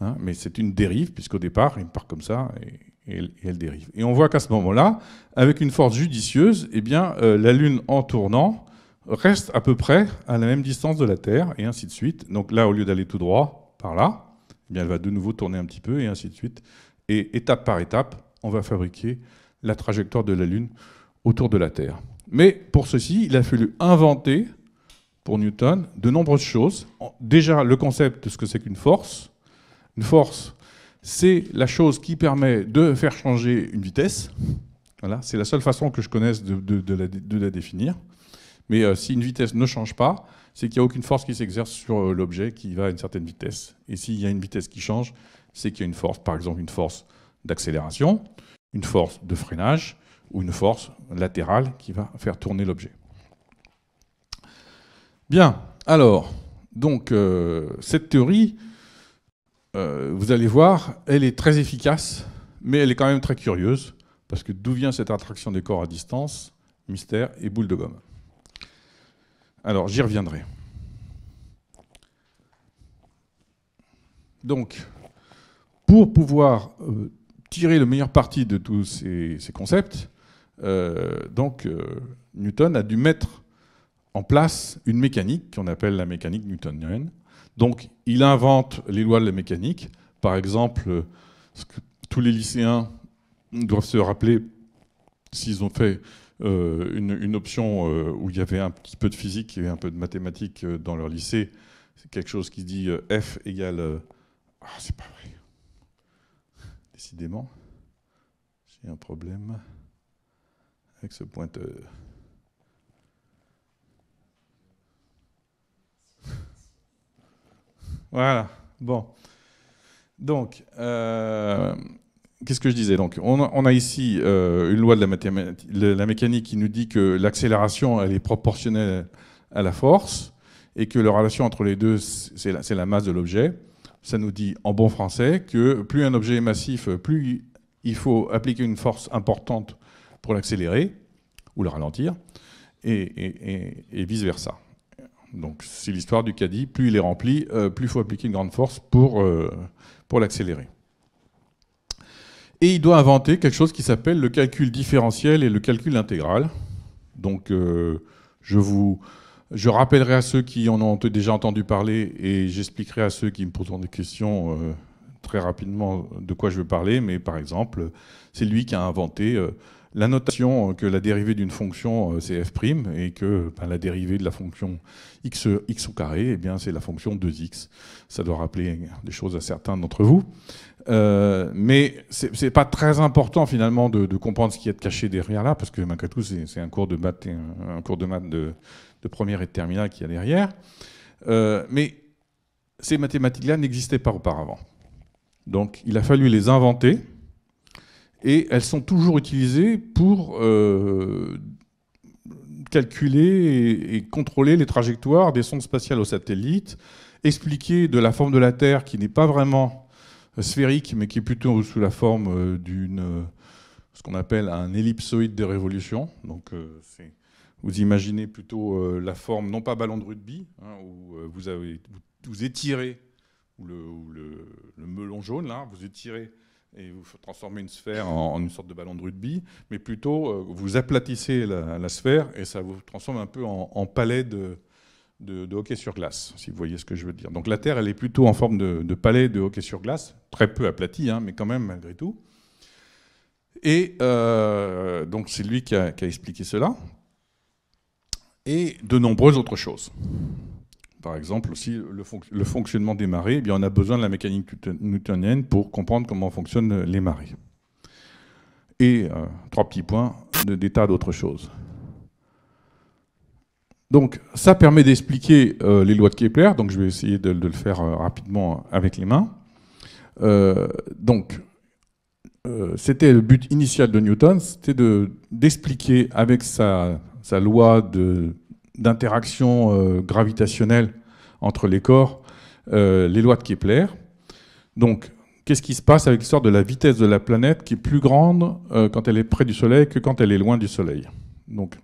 Hein, mais c'est une dérive, puisqu'au départ, il part comme ça et, elle, dérive. Et on voit qu'à ce moment-là, avec une force judicieuse, eh bien, euh, la Lune en tournant reste à peu près à la même distance de la Terre, et ainsi de suite. Donc là, au lieu d'aller tout droit, par là, eh bien, elle va de nouveau tourner un petit peu, et ainsi de suite. Et étape par étape, on va fabriquer la trajectoire de la Lune autour de la Terre. Mais pour ceci, il a fallu inventer, pour Newton, de nombreuses choses. Déjà, le concept de ce que c'est qu'une force, force, c'est la chose qui permet de faire changer une vitesse. Voilà, c'est la seule façon que je connaisse de, la, définir. Mais euh, si une vitesse ne change pas, c'est qu'il n'y a aucune force qui s'exerce sur euh, l'objet qui va à une certaine vitesse. Et s'il y a une vitesse qui change, c'est qu'il y a une force, par exemple une force d'accélération, une force de freinage ou une force latérale qui va faire tourner l'objet. Bien, alors, donc euh, cette théorie, euh, vous allez voir, elle est très efficace, mais elle est quand même très curieuse, parce que d'où vient cette attraction des corps à distance Mystère et boule de gomme. Alors, j'y reviendrai. Donc, pour pouvoir euh, tirer le meilleur parti de tous ces, concepts, euh, donc Newton a dû mettre en place une mécanique qu'on appelle la mécanique newtonienne, donc il invente les lois de la mécanique. Par exemple, euh, tous les lycéens doivent se rappeler s'ils ont fait euh, une, option euh, où il y avait un petit peu de physique et un peu de mathématiques dans leur lycée, c'est quelque chose qui dit F égale. Ah, c'est pas vrai. Décidément, j'ai un problème avec ce pointeur. Voilà. Bon. Donc, euh, qu'est-ce que je disais Donc, on a, ici euh, une loi de la, la, mécanique qui nous dit que l'accélération, elle est proportionnelle à la force et que la relation entre les deux, c'est la, masse de l'objet. Ça nous dit en bon français que plus un objet est massif, plus il faut appliquer une force importante pour l'accélérer ou le ralentir et vice-versa. Donc c'est l'histoire du caddie, plus il est rempli, euh, plus il faut appliquer une grande force pour, euh, pour l'accélérer. Et il doit inventer quelque chose qui s'appelle le calcul différentiel et le calcul intégral. Donc euh, je vous... Je rappellerai à ceux qui en ont déjà entendu parler et j'expliquerai à ceux qui me poseront des questions très rapidement de quoi je veux parler, mais par exemple, c'est lui qui a inventé la notation que la dérivée d'une fonction, euh, c'est f' et que ben, la dérivée de la fonction x, x au carré, eh bien, c'est la fonction 2x. Ça doit rappeler des choses à certains d'entre vous. Euh, mais c'est pas très important finalement de, comprendre ce qu'il y a de caché derrière là, parce que malgré tout, c'est un cours de maths, un cours de, maths de, première et de terminale qu'il y a derrière. Euh, mais ces mathématiques-là n'existaient pas auparavant. Donc il a fallu les inventer et elles sont toujours utilisées pour euh, calculer et, contrôler les trajectoires des sondes spatiales aux satellites, expliquer de la forme de la Terre qui n'est pas vraiment euh, sphérique, mais qui est plutôt sous la forme euh, d'une ce qu'on appelle un ellipsoïde des révolutions. Donc, vous imaginez plutôt la forme, non pas ballon de rugby, hein, où vous, avez, vous, étirez, ou le, le, melon jaune, là, vous étirez et vous transformez une sphère en, une sorte de ballon de rugby, mais plutôt euh, vous aplatissez la, sphère et ça vous transforme un peu en, palais de, hockey sur glace, si vous voyez ce que je veux dire. Donc la Terre, elle est plutôt en forme de, palais de hockey sur glace, très peu aplati, hein, mais quand même malgré tout. Et euh, donc c'est lui qui a expliqué cela, et de nombreuses autres choses par exemple, aussi le, fonctionnement des marées, eh bien, on a besoin de la mécanique newtonienne pour comprendre comment fonctionnent les marées. Et euh, trois petits points, des tas d'autres choses. Donc ça permet d'expliquer euh, les lois de Kepler, donc je vais essayer de, le faire euh, rapidement avec les mains. donc c'était le but initial de Newton, c'était d'expliquer avec sa loi de d'interaction euh, gravitationnelle entre les corps, euh, les lois de Kepler. Donc, qu'est-ce qui se passe avec l'histoire de la vitesse de la planète qui est plus grande euh, quand elle est près du Soleil que quand elle est loin du Soleil Donc,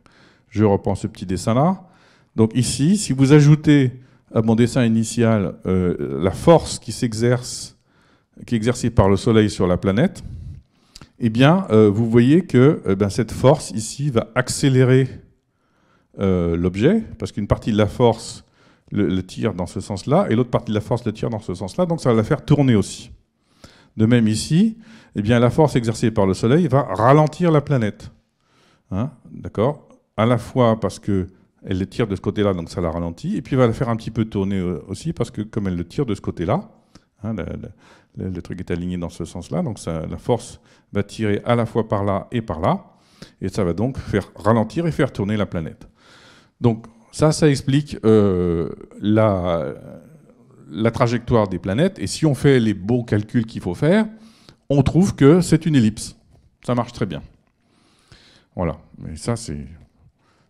je reprends ce petit dessin-là. Donc ici, si vous ajoutez à mon dessin initial la force qui s'exerce, qui est exercée par le Soleil sur la planète, eh bien, vous voyez que eh cette force ici va accélérer euh, l'objet, parce qu'une partie de la force le, tire dans ce sens-là, et l'autre partie de la force le tire dans ce sens-là, donc ça va la faire tourner aussi. De même ici, eh bien, la force exercée par le Soleil va ralentir la planète. Hein, d'accord À la fois parce que elle le tire de ce côté-là, donc ça la ralentit, et puis elle va la faire un petit peu tourner euh, aussi, parce que comme elle le tire de ce côté-là, hein, le, truc est aligné dans ce sens-là, donc la force va tirer à la fois par là et par là, et ça va donc faire ralentir et faire tourner la planète. Donc ça, ça explique euh, la, trajectoire des planètes. Et si on fait les beaux calculs qu'il faut faire, on trouve que c'est une ellipse. Ça marche très bien. Voilà. Mais ça, c'est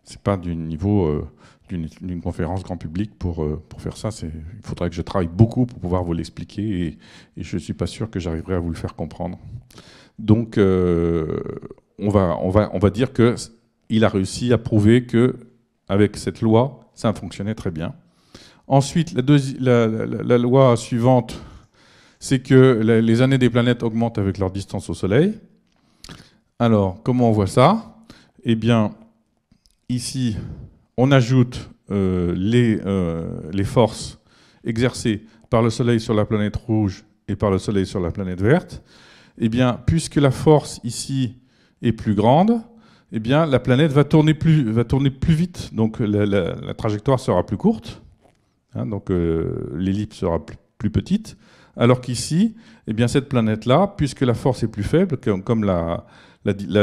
c'est pas du niveau euh, d'une conférence grand public pour, euh, pour faire ça. Il faudrait que je travaille beaucoup pour pouvoir vous l'expliquer et, je ne suis pas sûr que j'arriverai à vous le faire comprendre. Donc, on, va, on, va, on va dire qu'il a réussi à prouver que avec cette loi, ça fonctionnait très bien. Ensuite, la, loi suivante, c'est que les années des planètes augmentent avec leur distance au Soleil. Alors, comment on voit ça Eh bien, ici, on ajoute euh, les, euh, les forces exercées par le Soleil sur la planète rouge et par le Soleil sur la planète verte. Eh bien, puisque la force ici est plus grande, eh bien, la planète va tourner plus, vite. Donc la, trajectoire sera plus courte, hein, donc euh, l'ellipse sera plus, petite. Alors qu'ici, eh bien, cette planète-là, puisque la force est plus faible, comme la,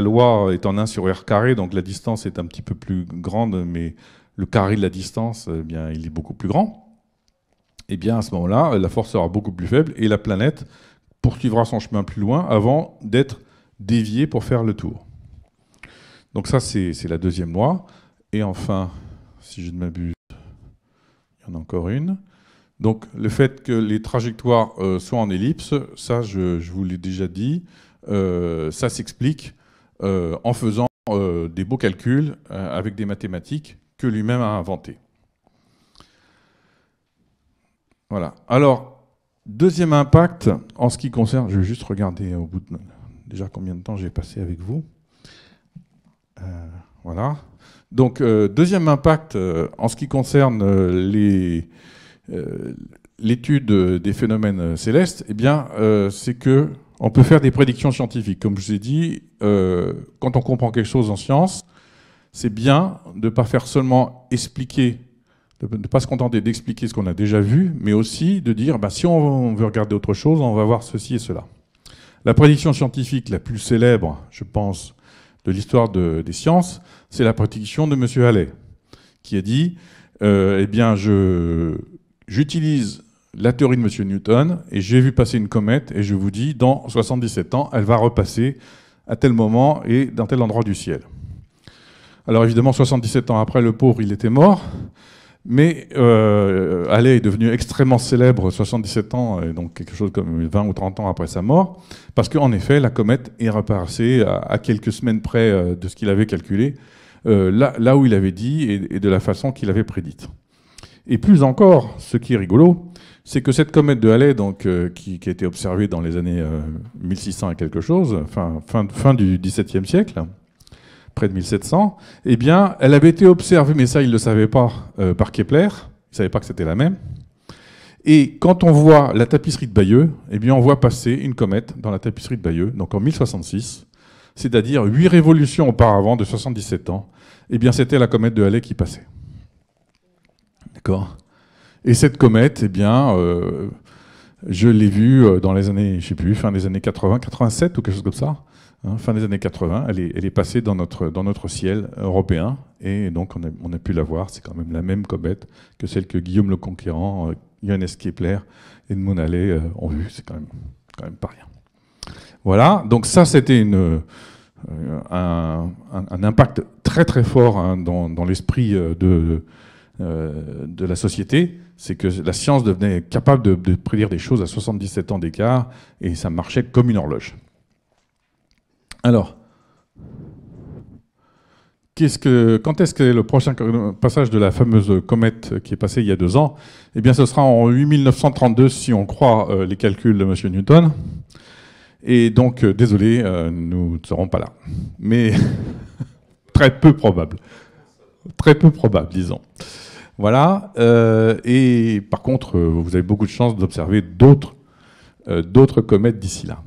loi est en 1 sur r carré, donc la distance est un petit peu plus grande, mais le carré de la distance, eh bien, il est beaucoup plus grand. Eh bien, à ce moment-là, la force sera beaucoup plus faible et la planète poursuivra son chemin plus loin avant d'être déviée pour faire le tour. Donc ça, c'est la deuxième loi. Et enfin, si je ne m'abuse, il y en a encore une. Donc le fait que les trajectoires euh, soient en ellipse, ça, je, vous l'ai déjà dit, euh, ça s'explique euh, en faisant des beaux calculs avec des mathématiques que lui-même a inventées. Voilà. Alors, deuxième impact en ce qui concerne... Je vais juste regarder au bout de... Déjà combien de temps j'ai passé avec vous euh, voilà. Donc, euh, deuxième impact euh, en ce qui concerne l'étude des phénomènes célestes, eh bien, c'est que on peut faire des prédictions scientifiques. Comme je vous ai dit, quand on comprend quelque chose en science, c'est bien de ne pas faire seulement expliquer, de ne pas se contenter d'expliquer ce qu'on a déjà vu, mais aussi de dire, bah, si on veut regarder autre chose, on va voir ceci et cela. La prédiction scientifique la plus célèbre, je pense, de l'histoire des sciences, c'est la prédiction de M. Halley, qui a dit euh, Eh bien, je, j'utilise la théorie de M. Newton et j'ai vu passer une comète et je vous dis, dans 77 ans, elle va repasser à tel moment et dans tel endroit du ciel. Alors évidemment, 77 ans après, le pauvre, il était mort. Mais euh, est devenu extrêmement célèbre 77 ans, et donc quelque chose comme 20 ou 30 ans après sa mort, parce qu'en effet, la comète est repassée à, quelques semaines près euh, de ce qu'il avait calculé, euh, là, où il avait dit et, de la façon qu'il avait prédite. Et plus encore, ce qui est rigolo, c'est que cette comète de Halley, donc, euh, qui, a été observée dans les années 1600 et quelque chose, fin, fin du XVIIe siècle, près de 1700, eh bien, elle avait été observée, mais ça, il ne le savait pas euh, par Kepler, il ne savait pas que c'était la même. Et quand on voit la tapisserie de Bayeux, eh bien, on voit passer une comète dans la tapisserie de Bayeux, donc en 1066, c'est-à-dire huit révolutions auparavant de 77 ans, eh bien, c'était la comète de Halley qui passait. D'accord Et cette comète, eh bien, euh, je l'ai vue euh, dans les années, je sais plus, fin des années 80, 87 ou quelque chose comme ça. Hein, fin des années 80, elle est, passée dans notre, dans notre ciel européen, et donc on a, on a pu la voir. C'est quand même la même comète que celle que Guillaume le Conquérant, Johannes euh, Kepler et de Halley euh, ont vue. C'est quand même, quand même pas rien. Voilà, donc ça c'était une, euh, un, impact très très fort hein, dans, dans l'esprit de, de, la société. C'est que la science devenait capable de, de, prédire des choses à 77 ans d'écart et ça marchait comme une horloge. Alors, quand est-ce que le prochain passage de la fameuse comète qui est passée il y a deux ans Eh bien, ce sera en 8932 si on croit euh, les calculs de M. Newton. Et donc, euh, désolé, euh, nous ne serons pas là. Mais très peu probable. Très peu probable, disons. Voilà. et par contre, vous avez beaucoup de chance d'observer d'autres comètes d'ici là.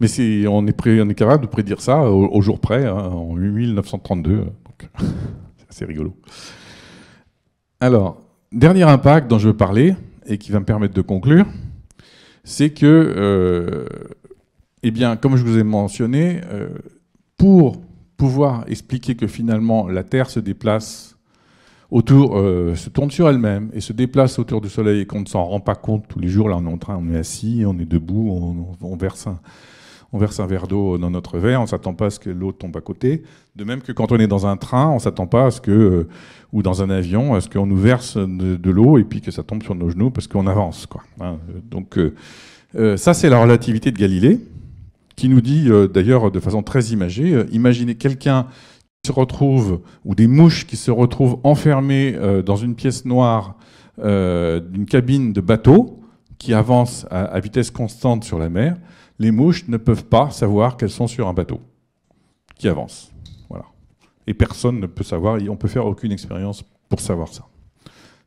Mais on, est capable de prédire ça au, jour près, hein, en 8932. C'est c'est rigolo. Alors, dernier impact dont je veux parler, et qui va me permettre de conclure, c'est que, euh, eh bien, comme je vous ai mentionné, euh, pour pouvoir expliquer que finalement la Terre se déplace autour, euh, se tourne sur elle-même et se déplace autour du Soleil et qu'on ne s'en rend pas compte tous les jours, là on est en train, on est assis, on est debout, on, on verse un, on verse un verre d'eau dans notre verre, on s'attend pas à ce que l'eau tombe à côté. De même que quand on est dans un train, on s'attend pas à ce que, euh, ou dans un avion, à ce qu'on nous verse de, l'eau et puis que ça tombe sur nos genoux parce qu'on avance. Quoi. Hein. donc euh, euh, ça, c'est la relativité de Galilée, qui nous dit d'ailleurs de façon très imagée, imaginez quelqu'un qui se retrouve, ou des mouches qui se retrouvent enfermées dans une pièce noire d'une cabine de bateau qui avance à vitesse constante sur la mer les mouches ne peuvent pas savoir qu'elles sont sur un bateau qui avance. Voilà. Et personne ne peut savoir, et on peut faire aucune expérience pour savoir ça.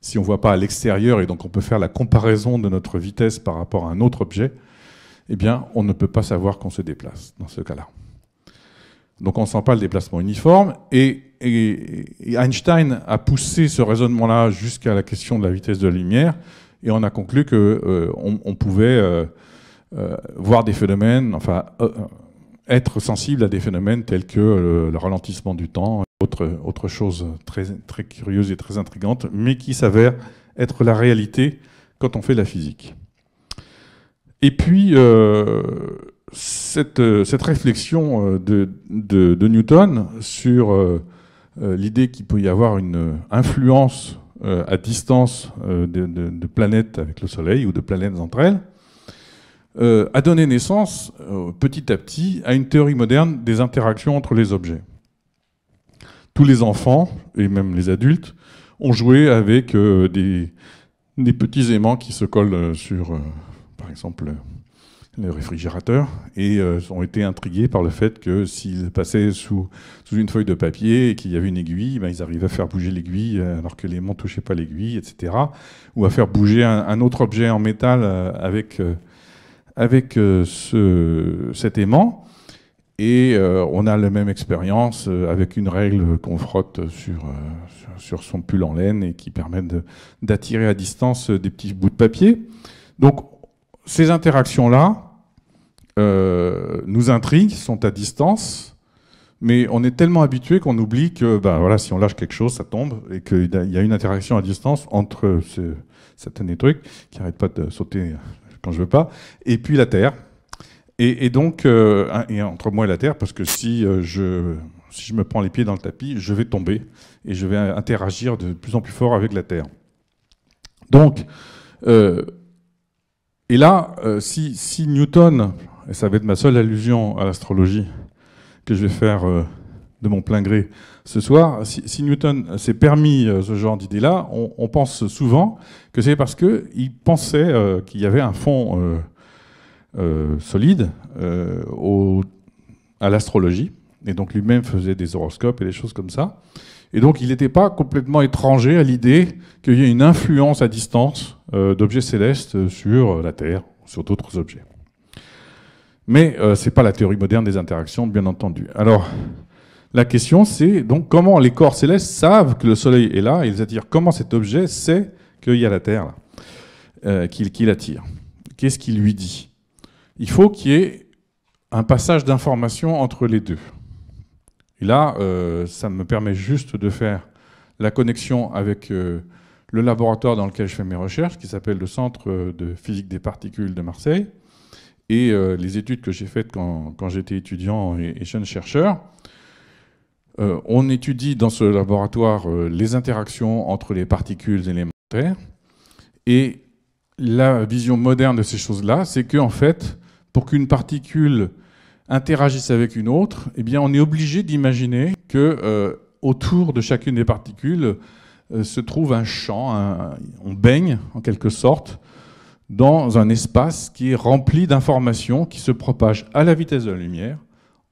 Si on ne voit pas à l'extérieur, et donc on peut faire la comparaison de notre vitesse par rapport à un autre objet, eh bien, on ne peut pas savoir qu'on se déplace dans ce cas-là. Donc on ne sent pas le déplacement uniforme. Et, Einstein a poussé ce raisonnement-là jusqu'à la question de la vitesse de la lumière. Et on a conclu qu'on euh, on pouvait euh, euh, voir des phénomènes, enfin euh, être sensible à des phénomènes tels que euh, le, ralentissement du temps, autre, autre chose très, très curieuse et très intrigante, mais qui s'avère être la réalité quand on fait la physique. Et puis, cette, cette, réflexion de, Newton sur l'idée qu'il peut y avoir une influence à distance de, planètes avec le Soleil ou de planètes entre elles, euh, a donné naissance euh, petit à petit à une théorie moderne des interactions entre les objets. Tous les enfants, et même les adultes, ont joué avec euh, des, petits aimants qui se collent sur, par exemple, le réfrigérateur, et ont été intrigués par le fait que s'ils passaient sous, une feuille de papier et qu'il y avait une aiguille, ben, ils arrivaient à faire bouger l'aiguille alors que l'aimant ne touchait pas l'aiguille, etc. Ou à faire bouger un, autre objet en métal avec avec euh, cet aimant. Et euh, on a la même expérience euh, avec une règle qu'on frotte sur, son pull en laine et qui permet d'attirer à distance des petits bouts de papier. Donc ces interactions-là nous intriguent, sont à distance, mais on est tellement habitué qu'on oublie que bah, voilà, si on lâche quelque chose, ça tombe et qu'il y a une interaction à distance entre ce, certains des trucs qui n'arrêtent pas de sauter quand je veux pas, et puis la Terre. Et, donc, euh, et entre moi et la Terre, parce que si euh, je, si je me prends les pieds dans le tapis, je vais tomber et je vais interagir de plus en plus fort avec la Terre. Donc, euh, et là, si, si Newton, et ça va être ma seule allusion à l'astrologie que je vais faire de mon plein gré ce soir, si, Newton s'est permis euh, ce genre d'idée-là, on, pense souvent que c'est parce qu'il pensait euh, qu'il y avait un fond euh, solide à l'astrologie, et donc lui-même faisait des horoscopes et des choses comme ça. Et donc il n'était pas complètement étranger à l'idée qu'il y ait une influence à distance d'objets célestes sur la Terre, ou sur d'autres objets. Mais ce n'est pas la théorie moderne des interactions, bien entendu. Alors, la question, c'est donc comment les corps célestes savent que le Soleil est là, Ils attirent. comment cet objet sait qu'il y a la Terre, euh, qu'il attire. Qu'est-ce qu'il lui dit Il faut qu'il y ait un passage d'information entre les deux. Et là, euh, ça me permet juste de faire la connexion avec euh, le laboratoire dans lequel je fais mes recherches, qui s'appelle le Centre de physique des particules de Marseille, et euh, les études que j'ai faites quand, j'étais étudiant et, et jeune chercheur euh, on étudie dans ce laboratoire euh, les interactions entre les particules élémentaires. Et la vision moderne de ces choses-là, c'est que en fait, pour qu'une particule interagisse avec une autre, eh bien, on est obligé d'imaginer que euh, autour de chacune des particules se trouve un champ, on baigne en quelque sorte dans un espace qui est rempli d'informations qui se propagent à la vitesse de la lumière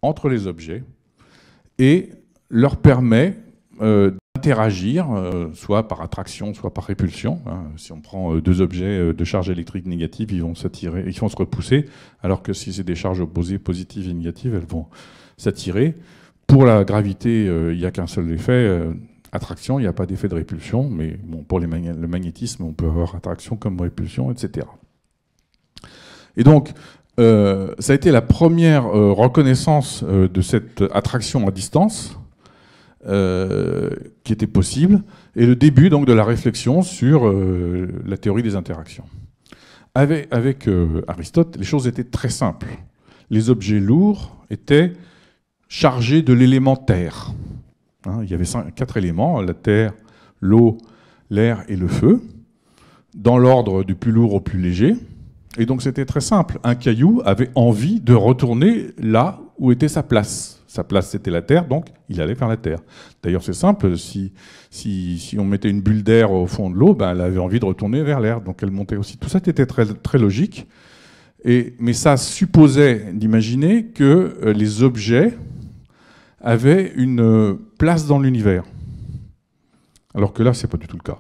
entre les objets et leur permet euh, d'interagir, euh, soit par attraction, soit par répulsion. Hein. Si on prend euh, deux objets de charge électrique négative, ils vont s'attirer, ils vont se repousser, alors que si c'est des charges opposées, positives et négatives, elles vont s'attirer. Pour la gravité, il n'y a qu'un seul effet. attraction, il n'y a pas d'effet de répulsion, mais bon, pour le magnétisme, on peut avoir attraction comme répulsion, etc. Et donc, ça a été la première reconnaissance de cette attraction à distance, euh, qui était possible, et le début donc de la réflexion sur euh, la théorie des interactions. Avec, euh, Aristote, les choses étaient très simples. Les objets lourds étaient chargés de l'élément terre. Hein, il y avait quatre éléments, la terre, l'eau, l'air et le feu, dans l'ordre du plus lourd au plus léger. Et donc c'était très simple. Un caillou avait envie de retourner là où était sa place. Sa place, c'était la Terre, donc il allait vers la Terre. D'ailleurs, c'est simple, si, si, on mettait une bulle d'air au fond de l'eau, ben, elle avait envie de retourner vers l'air, donc elle montait aussi. Tout ça était très, très logique, et, mais ça supposait d'imaginer que euh, les objets avaient une euh, place dans l'univers. Alors que là, ce n'est pas du tout le cas.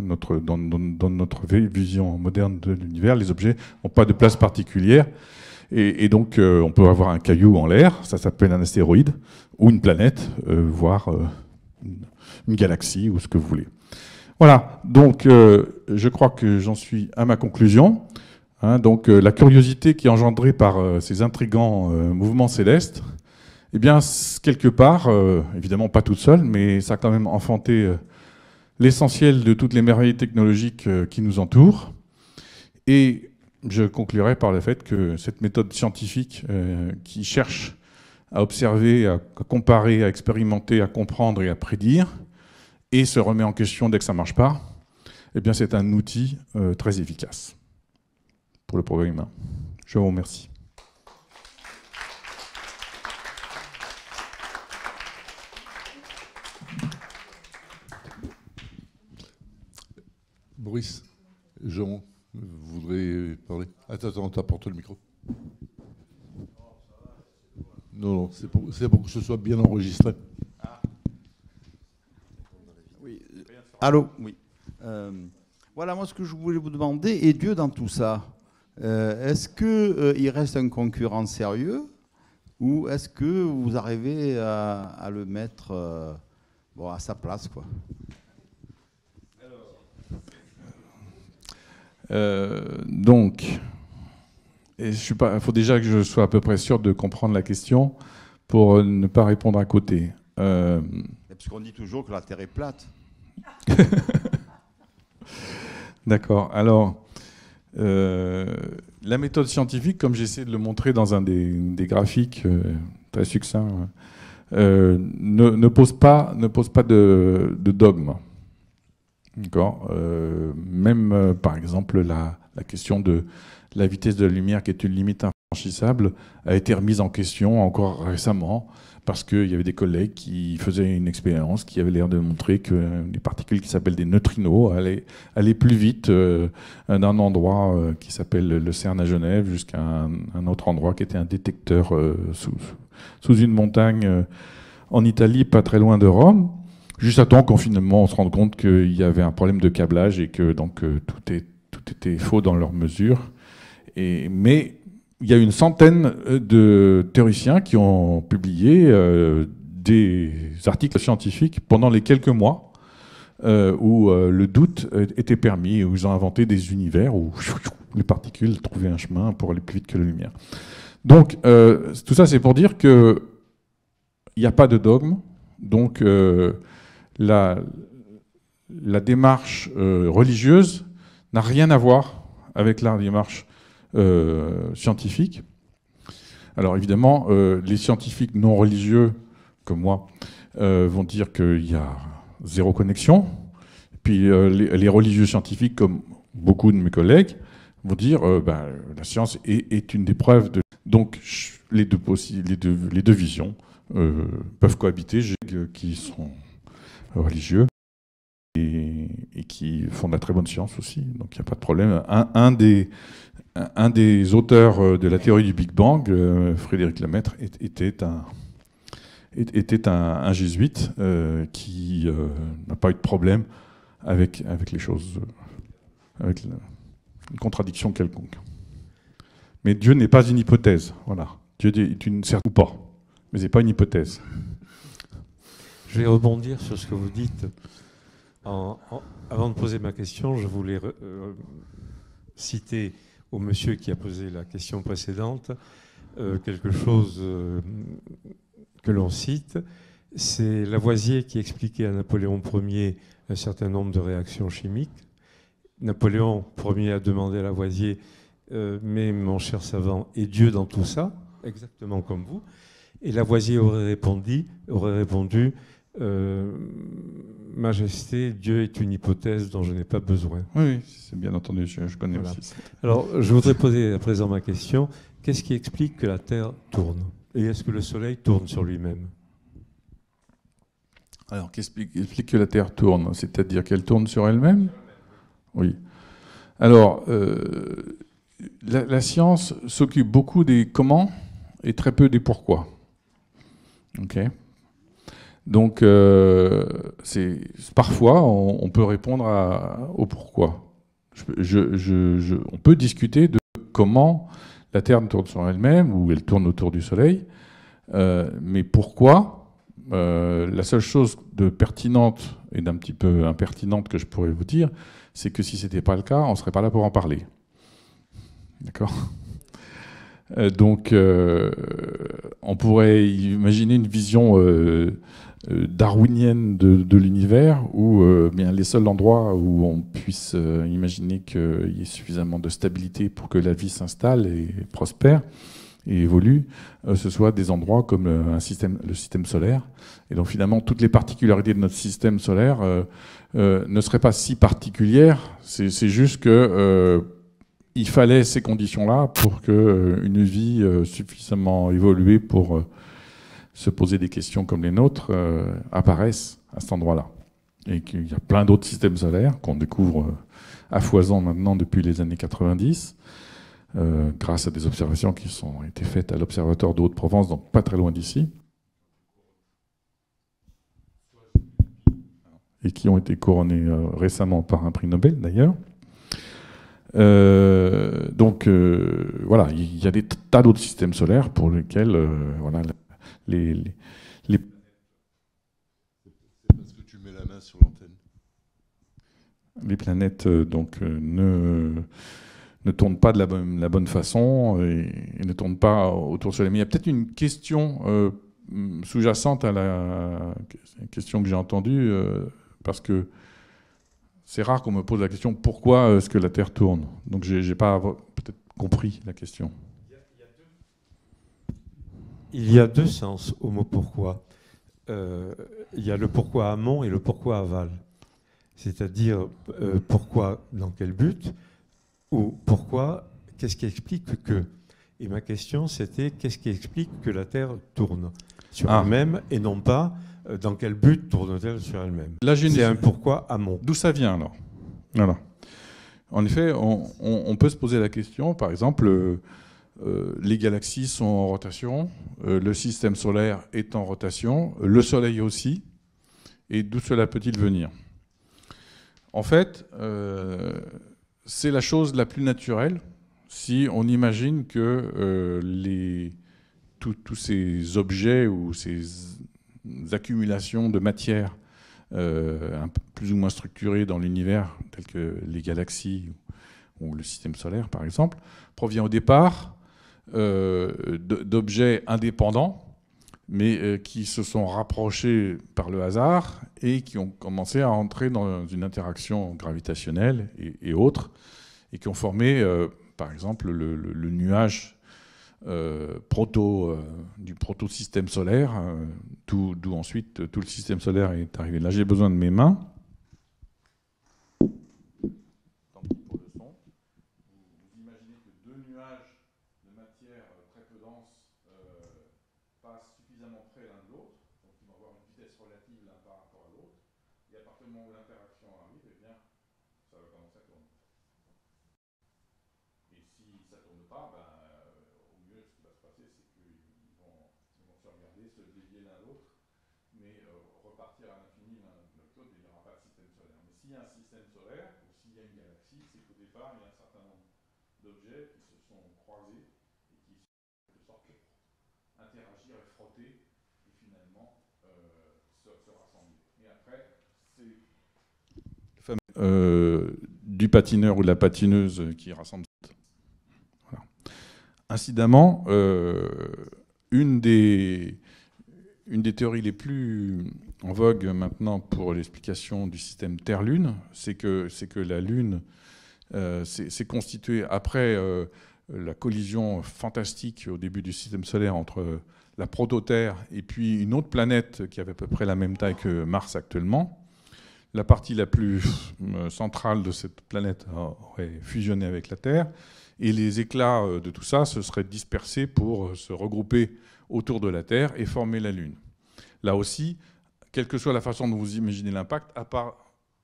Notre, dans, dans, notre vision moderne de l'univers, les objets n'ont pas de place particulière. Et, donc, euh, on peut avoir un caillou en l'air, ça s'appelle un astéroïde, ou une planète, euh, voire euh, une, galaxie, ou ce que vous voulez. Voilà, donc je crois que j'en suis à ma conclusion. Hein. donc la curiosité qui est engendrée par ces intrigants mouvements célestes, eh bien, quelque part, évidemment pas toute seule, mais ça a quand même enfanté l'essentiel de toutes les merveilles technologiques qui nous entourent. Et je conclurai par le fait que cette méthode scientifique euh, qui cherche à observer, à comparer, à expérimenter, à comprendre et à prédire, et se remet en question dès que ça ne marche pas, eh bien c'est un outil euh, très efficace pour le progrès humain. Je vous remercie. Boris, Jean, vous voudrez parler Attends, attends, t'apporte le micro. Non, non, c'est pour, pour, que ce soit bien enregistré. Ah. Euh, allô Oui. Euh, voilà, moi, ce que je voulais vous demander, et Dieu dans tout ça euh, Est-ce qu'il reste un concurrent sérieux ou est-ce que vous arrivez à, le mettre à sa place quoi Euh, donc, il faut déjà que je sois à peu près sûr de comprendre la question pour euh, ne pas répondre à côté. Euh, parce qu'on dit toujours que la Terre est plate. D'accord. Alors, la méthode scientifique, comme j'essaie de le montrer dans un des, graphiques très succinct, ne, pose pas, ne pose pas de dogme. D'accord euh, Même, euh, par exemple, la, question de la vitesse de la lumière, qui est une limite infranchissable, a été remise en question encore récemment parce qu'il y avait des collègues qui faisaient une expérience qui avait l'air de montrer que euh, des particules qui s'appellent des neutrinos allaient, plus vite d'un endroit qui s'appelle le CERN à Genève jusqu'à un, autre endroit qui était un détecteur sous, une montagne en Italie, pas très loin de Rome juste à temps qu'on finalement on se rende compte qu'il y avait un problème de câblage et que donc euh, tout, est, tout était faux dans leur mesure. Et, mais il y a une centaine euh, de théoriciens qui ont publié euh, des articles scientifiques pendant les quelques mois où le doute était permis, où ils ont inventé des univers où les particules trouvaient un chemin pour aller plus vite que la lumière. Donc tout ça c'est pour dire qu'il n'y a pas de dogme, donc la, démarche euh, religieuse n'a rien à voir avec la démarche euh, scientifique. Alors évidemment, euh, les scientifiques non religieux, comme moi, vont dire qu'il y a zéro connexion. Puis les, religieux scientifiques, comme beaucoup de mes collègues, vont dire que ben, la science est, une des preuves de... Donc les deux, les les deux visions peuvent cohabiter, qui sont religieux et, qui font de la très bonne science aussi. Donc il n'y a pas de problème. Un, des, auteurs euh, de la théorie du Big Bang, euh, Frédéric Lemaître, était un, était un, jésuite euh, qui n'a pas eu de problème avec, les choses, avec une contradiction quelconque. Mais Dieu n'est pas une hypothèse, voilà. Dieu est une certaine ou pas, mais n'est pas une hypothèse. Je vais rebondir sur ce que vous dites. avant de poser ma question, je voulais euh, citer au monsieur qui a posé la question précédente euh, quelque chose euh, que l'on cite. C'est Lavoisier qui expliquait à Napoléon Ier un certain nombre de réactions chimiques. Napoléon Ier a demandé à Lavoisier, mais mon cher savant, est Dieu dans tout ça Exactement comme vous. Et Lavoisier aurait répondu euh, Majesté, Dieu est une hypothèse dont je n'ai pas besoin. Oui, c'est bien entendu, je, connais aussi. Alors, je voudrais poser à présent ma question. Qu'est-ce qui explique que la Terre tourne Et est-ce que le Soleil tourne sur lui-même Alors, qu'est-ce qui explique que la Terre tourne C'est-à-dire qu'elle tourne sur elle-même Oui. Alors, euh, la, la, science s'occupe beaucoup des comment et très peu des pourquoi. OK donc, euh, parfois, on, peut répondre à, au pourquoi. on peut discuter de comment la Terre tourne sur elle-même, ou elle tourne autour du Soleil, euh, mais pourquoi euh, La seule chose de pertinente et d'un petit peu impertinente que je pourrais vous dire, c'est que si ce n'était pas le cas, on ne serait pas là pour en parler. D'accord donc, on pourrait imaginer une vision euh, darwinienne de, l'univers, où euh, bien, les seuls endroits où on puisse euh, imaginer qu'il y ait suffisamment de stabilité pour que la vie s'installe et prospère et évolue, ce soit des endroits comme le, un système, le système solaire. Et donc finalement, toutes les particularités de notre système solaire ne seraient pas si particulières, c'est juste que... il fallait ces conditions-là pour que une vie suffisamment évoluée pour se poser des questions comme les nôtres euh, apparaissent à cet endroit-là. Et qu'il y a plein d'autres systèmes solaires qu'on découvre à euh, foison maintenant depuis les années 90, euh, grâce à des observations qui sont, ont été faites à l'Observatoire de Haute-Provence, donc pas très loin d'ici, et qui ont été couronnées récemment par un prix Nobel d'ailleurs. donc voilà, il y a des tas d'autres systèmes solaires pour lesquels voilà, les, planètes euh, donc euh, ne tournent pas de la bonne, façon et, ne tournent pas autour de soleil. Mais il y a peut-être une question euh, sous-jacente à la question que j'ai entendue, parce que c'est rare qu'on me pose la question pourquoi est-ce que la Terre tourne Donc j'ai pas peut-être compris la question il y a deux sens au mot pourquoi. Euh, il y a le pourquoi amont et le pourquoi aval. C'est-à-dire euh, pourquoi, dans quel but, ou pourquoi, qu'est-ce qui explique que. Et ma question, c'était qu'est-ce qui explique que la Terre tourne sur ah. elle-même et non pas euh, dans quel but tourne-t-elle sur elle-même. C'est un pourquoi amont. D'où ça vient alors En effet, on, peut se poser la question, par exemple euh, les galaxies sont en rotation, euh, le système solaire est en rotation, le Soleil aussi, et d'où cela peut-il venir En fait, euh, c'est la chose la plus naturelle si on imagine que les, tous ces objets ou ces accumulations de matière plus ou moins structurées dans l'univers, telles que les galaxies ou, ou le système solaire par exemple, provient au départ euh, d'objets indépendants, mais euh, qui se sont rapprochés par le hasard et qui ont commencé à entrer dans une interaction gravitationnelle et, et autres, et qui ont formé, euh, par exemple, le, nuage proto, du proto-système solaire, hein, d'où ensuite tout le système solaire est arrivé. Là, j'ai besoin de mes mains. Euh, du patineur ou de la patineuse qui rassemble. Incidemment, euh, une des, une des théories les plus en vogue maintenant pour l'explication du système Terre-Lune, c'est que, que la Lune euh, s'est constituée après la collision fantastique au début du système solaire entre la proto-Terre et puis une autre planète qui avait à peu près la même taille que Mars actuellement la partie la plus euh, centrale de cette planète euh, aurait fusionné avec la Terre, et les éclats euh, de tout ça se seraient dispersés pour se regrouper autour de la Terre et former la Lune. Là aussi, quelle que soit la façon dont vous imaginez l'impact, à part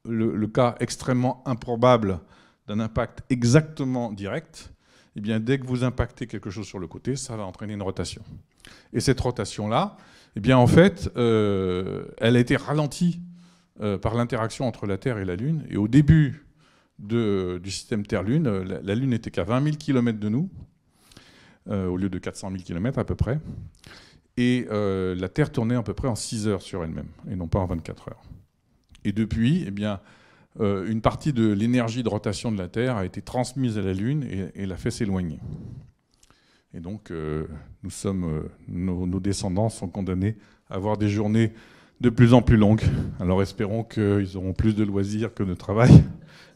le, cas extrêmement improbable d'un impact exactement direct, eh bien, dès que vous impactez quelque chose sur le côté, ça va entraîner une rotation. Et cette rotation-là, eh bien, en fait, elle a été ralentie euh, par l'interaction entre la Terre et la Lune. Et au début du système Terre-Lune, euh, la, Lune n'était qu'à 20 000 km de nous, euh, au lieu de 400 000 km à peu près. Et la Terre tournait à peu près en 6 heures sur elle-même, et non pas en 24 heures. Et depuis, eh bien, une partie de l'énergie de rotation de la Terre a été transmise à la Lune et, l'a fait s'éloigner. Et donc, nous sommes, nos, nos descendants sont condamnés à avoir des journées de plus en plus longues. Alors espérons qu'ils auront plus de loisirs que de travail,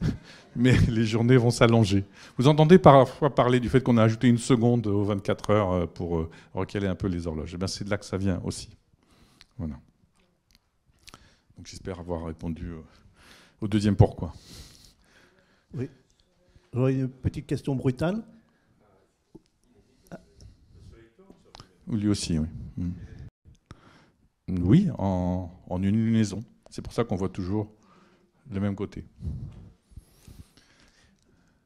mais les journées vont s'allonger. Vous entendez parfois parler du fait qu'on a ajouté une seconde aux 24 heures euh, pour euh, recaler un peu les horloges. Eh c'est de là que ça vient aussi. Voilà. Donc j'espère avoir répondu euh, au deuxième pourquoi. Oui. une petite question brutale. Lui aussi, oui. Hmm. Oui, en, une lunaison. C'est pour ça qu'on voit toujours le même côté.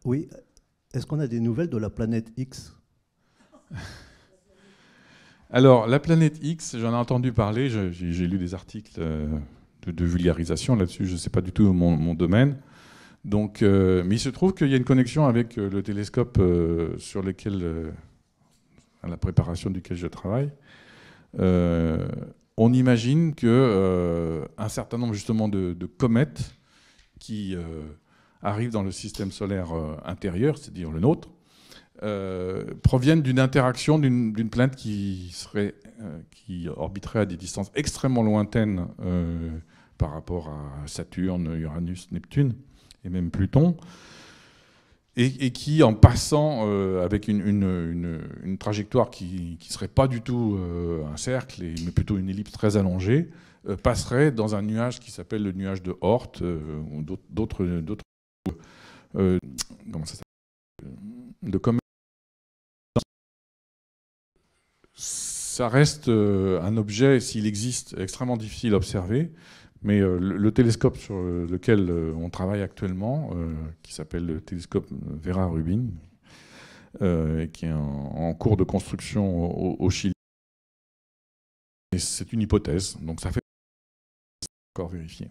Oui. Est-ce qu'on a des nouvelles de la planète X Alors, la planète X, j'en ai entendu parler, j'ai lu des articles euh, de, vulgarisation là-dessus, je ne sais pas du tout mon, domaine. Donc, euh, mais il se trouve qu'il y a une connexion avec euh, le télescope sur lequel, à la préparation duquel je travaille on imagine que euh, un certain nombre justement de, comètes qui euh, arrivent dans le système solaire euh, intérieur, c'est-à-dire le nôtre, proviennent d'une interaction d'une planète qui, serait, qui orbiterait à des distances extrêmement lointaines par rapport à Saturne, Uranus, Neptune et même Pluton et, qui, en passant euh, avec une, trajectoire qui ne serait pas du tout euh, un cercle, mais plutôt une ellipse très allongée, euh, passerait dans un nuage qui s'appelle le nuage de Hort, ou d'autres... comment ça s'appelle De comme... Ça reste un objet, s'il existe, extrêmement difficile à observer, mais euh, le, télescope sur euh, lequel euh, on travaille actuellement, qui s'appelle le télescope Vera Rubin, et qui est en, cours de construction au, au Chili, c'est une hypothèse, donc ça fait encore vérifier.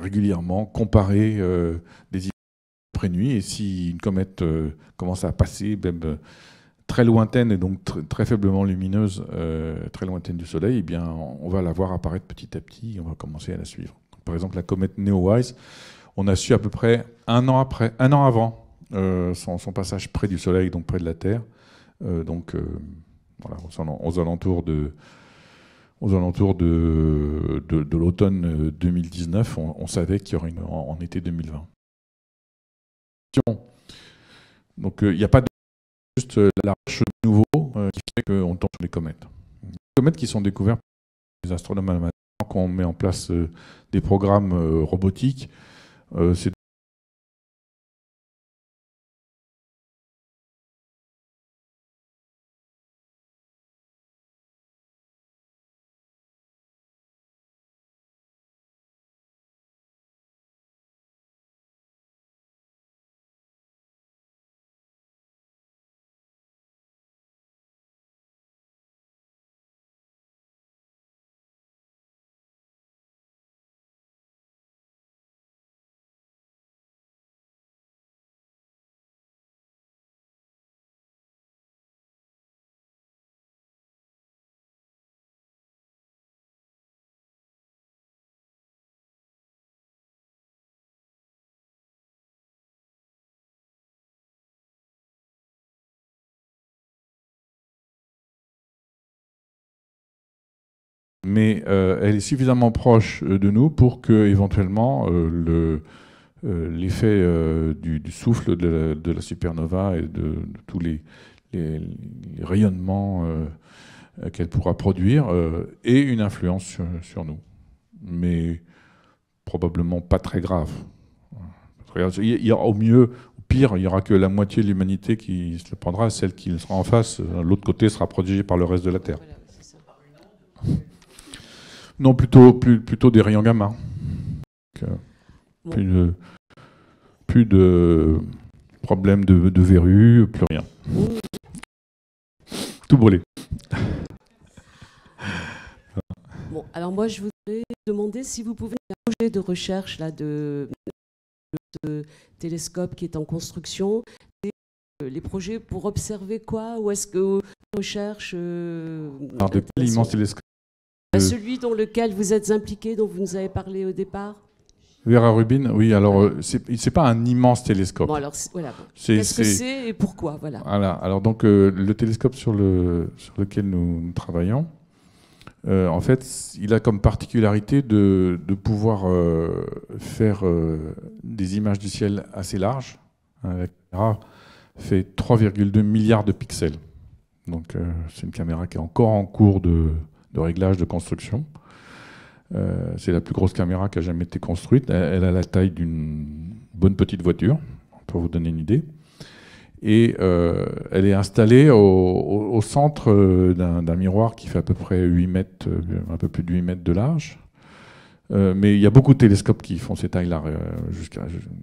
régulièrement comparer euh, des images après nuit. Et si une comète euh, commence à passer, même euh, très lointaine et donc très faiblement lumineuse, très lointaine du Soleil, eh bien, on va la voir apparaître petit à petit et on va commencer à la suivre. par exemple, la comète Neowise, on a su à peu près un an, après, un an avant son, son, passage près du Soleil, donc près de la Terre. donc voilà, aux alentours de aux alentours de, de, l'automne 2019, euh, on, savait qu'il y aurait une en, été 2020. Donc euh, il n'y a pas juste euh, l'arche de nouveau qui fait qu'on tombe sur les comètes. Les comètes qui sont découvertes par les astronomes maintenant, quand on met en place des programmes robotiques, c'est mais euh, elle est suffisamment proche euh, de nous pour que éventuellement euh, l'effet du, souffle de la, supernova et de, tous les, rayonnements qu'elle pourra produire ait une influence sur, nous, mais probablement pas très grave. Il y au pire, il n'y aura que la moitié de l'humanité qui se prendra, celle qui sera en face, l'autre côté sera protégée par le reste de la Terre. Non, plutôt, plus, plutôt des rayons gamma. Euh, plus de, plus de problèmes de, verrues, plus rien. Tout brûlé. Bon, alors moi, je voudrais demander si vous pouvez un projet de recherche là de, télescope qui est en construction, euh, les projets pour observer quoi, ou est-ce que euh, recherche euh, Alors, immense télescope euh, celui dans lequel vous êtes impliqué, dont vous nous avez parlé au départ Vera Rubin, oui, alors euh, c'est pas un immense télescope. Bon, alors voilà. Qu'est-ce que c'est et pourquoi voilà. voilà. Alors donc euh, le télescope sur, le, sur lequel nous travaillons, en fait, il a comme particularité de, de pouvoir faire des images du ciel assez larges. La caméra fait 3,2 milliards de pixels. Donc c'est une caméra qui est encore en cours de, de réglage, de construction. Euh, c'est la plus grosse caméra qui a jamais été construite. Elle, a la taille d'une bonne petite voiture, pour vous donner une idée. Et euh, elle est installée au, centre euh, d'un miroir qui fait à peu près 8 mètres, un peu plus de 8 mètres de large. mais il y a beaucoup de télescopes qui font ces tailles-là.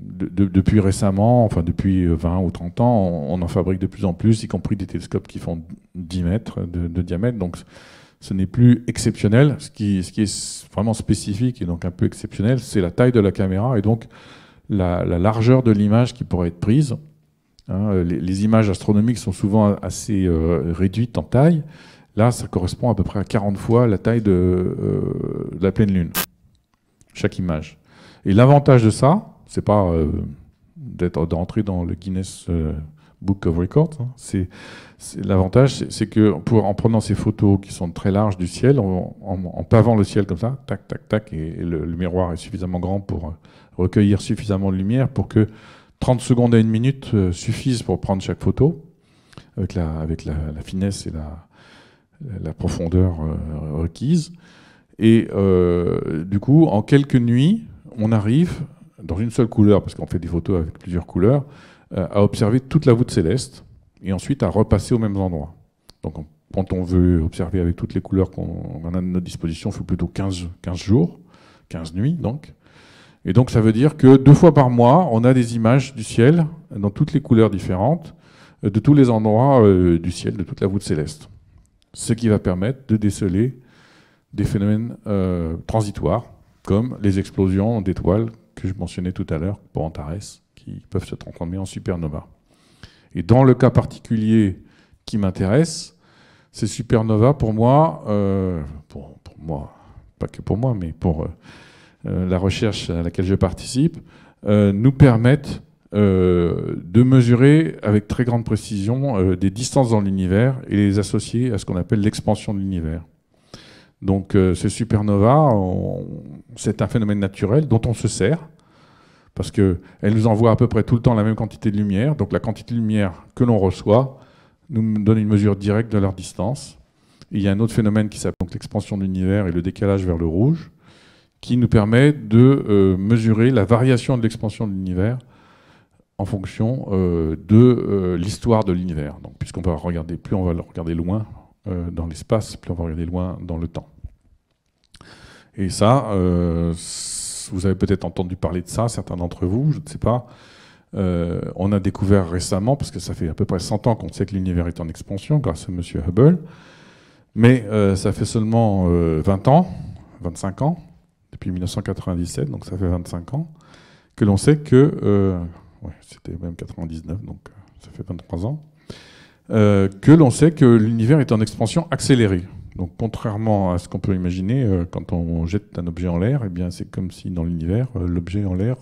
depuis récemment, enfin depuis 20 ou 30 ans, on, en fabrique de plus en plus, y compris des télescopes qui font 10 mètres de, de diamètre. Donc ce n'est plus exceptionnel. Ce qui, ce qui, est vraiment spécifique et donc un peu exceptionnel, c'est la taille de la caméra et donc la, largeur de l'image qui pourrait être prise. Hein, les, images astronomiques sont souvent assez euh, réduites en taille. Là, ça correspond à peu près à 40 fois la taille de, euh, la pleine lune, chaque image. Et l'avantage de ça, c'est pas euh, d'être d'entrer dans le Guinness Book of Records. Hein. C'est, l'avantage, c'est, que pour, en prenant ces photos qui sont très larges du ciel, en, pavant le ciel comme ça, tac, tac, tac, et, le, miroir est suffisamment grand pour euh, recueillir suffisamment de lumière pour que 30 secondes à une minute euh, suffisent pour prendre chaque photo, avec la, finesse et la, profondeur euh, requise. Et du coup, en quelques nuits, on arrive dans une seule couleur, parce qu'on fait des photos avec plusieurs couleurs, euh, à observer toute la voûte céleste et ensuite à repasser aux mêmes endroits. Donc quand on veut observer avec toutes les couleurs qu'on a à notre disposition, il faut plutôt 15, jours, 15 nuits donc. Et donc ça veut dire que deux fois par mois, on a des images du ciel dans toutes les couleurs différentes, euh, de tous les endroits euh, du ciel, de toute la voûte céleste. Ce qui va permettre de déceler des phénomènes transitoires, comme les explosions d'étoiles que je mentionnais tout à l'heure pour Antares, qui peuvent se transformer en supernova. Et dans le cas particulier qui m'intéresse, ces supernovas, pour moi, euh, pour, moi, pas que pour moi, mais pour euh, euh, la recherche à laquelle je participe, nous permettent de mesurer avec très grande précision des distances dans l'univers et les associer à ce qu'on appelle l'expansion de l'univers. Donc ces supernovas, c'est un phénomène naturel dont on se sert parce qu'elle nous envoie à peu près tout le temps la même quantité de lumière. Donc la quantité de lumière que l'on reçoit nous donne une mesure directe de leur distance. il y a un autre phénomène qui s'appelle l'expansion de l'univers et le décalage vers le rouge, qui nous permet de euh, mesurer la variation de l'expansion de l'univers en fonction euh, de euh, l'histoire de l'univers. Donc, puisqu'on peut regarder, plus on va regarder loin dans l'espace, plus on va regarder loin dans le temps. Et ça, vous avez peut-être entendu parler de ça, certains d'entre vous, je ne sais pas. Euh, on a découvert récemment, parce que ça fait à peu près 100 ans qu'on sait que l'univers est en expansion grâce à M. Hubble, mais euh, ça fait seulement 20 euh, ans, 25 ans, depuis 1997, donc ça fait 25 ans, que l'on sait que, c'était même 99, donc ça fait 23 ans, que l'on sait que l'univers est en expansion accélérée. Donc contrairement à ce qu'on peut imaginer, euh, quand on jette un objet en l'air, eh bien c'est comme si dans l'univers, euh, l'objet en l'air,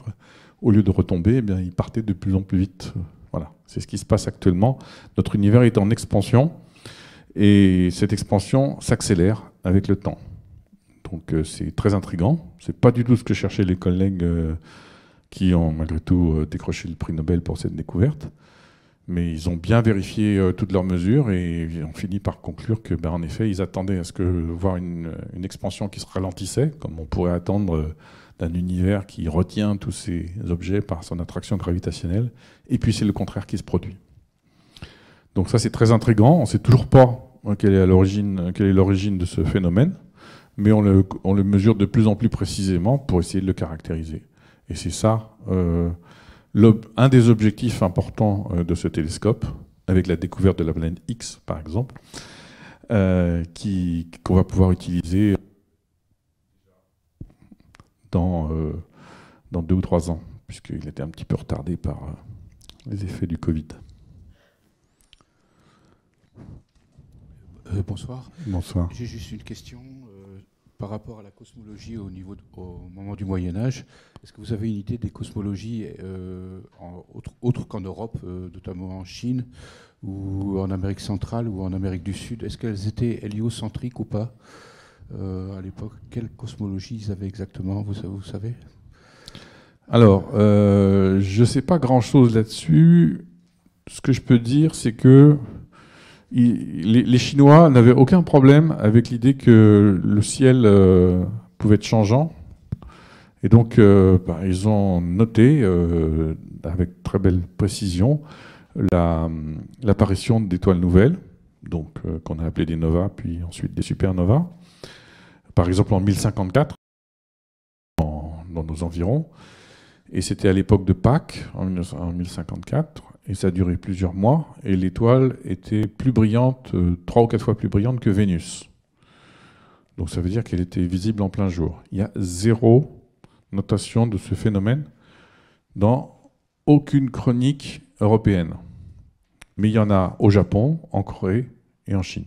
au lieu de retomber, eh bien il partait de plus en plus vite. Voilà, c'est ce qui se passe actuellement. Notre univers est en expansion et cette expansion s'accélère avec le temps. Donc euh, c'est très intrigant. C'est pas du tout ce que cherchaient les collègues qui ont malgré tout décroché le prix Nobel pour cette découverte. Mais ils ont bien vérifié euh, toutes leurs mesures et ont fini par conclure que, ben, en effet, ils attendaient à ce que voir une, une expansion qui se ralentissait, comme on pourrait attendre euh, d'un univers qui retient tous ses objets par son attraction gravitationnelle. Et puis c'est le contraire qui se produit. Donc ça, c'est très intrigant. On ne sait toujours pas hein, quelle est l'origine, quelle est l'origine de ce phénomène, mais on le, on le, mesure de plus en plus précisément pour essayer de le caractériser. Et c'est ça. Euh, un des objectifs importants euh, de ce télescope, avec la découverte de la planète X par exemple, euh, qu'on va pouvoir utiliser euh, dans, deux ou trois ans, puisqu'il était un petit peu retardé par les effets du Covid. bonsoir. Bonsoir. J'ai juste une question par rapport à la cosmologie au, niveau au moment du Moyen Âge, est-ce que vous avez une idée des cosmologies euh, autres qu'en Europe, euh, notamment en Chine ou en Amérique centrale ou en Amérique du Sud Est-ce qu'elles étaient héliocentriques ou pas euh, à l'époque Quelle cosmologie ils avaient exactement, vous, vous savez Alors, je ne sais pas grand-chose là-dessus. Ce que je peux dire, c'est que les, Chinois n'avaient aucun problème avec l'idée que le ciel euh, pouvait être changeant. Et donc, euh, bah, ils ont noté euh, avec très belle précision l'apparition d'étoiles nouvelles, donc qu'on a appelées des novas, puis ensuite des supernovas. Par exemple, en 1054, dans nos environs, et c'était à l'époque de Pâques, en 1054, et ça a duré plusieurs mois, et l'étoile était plus brillante, euh, trois ou quatre fois plus brillante que Vénus. Donc ça veut dire qu'elle était visible en plein jour. Il y a zéro notation de ce phénomène dans aucune chronique européenne. Mais il y en a au Japon, en Corée et en Chine.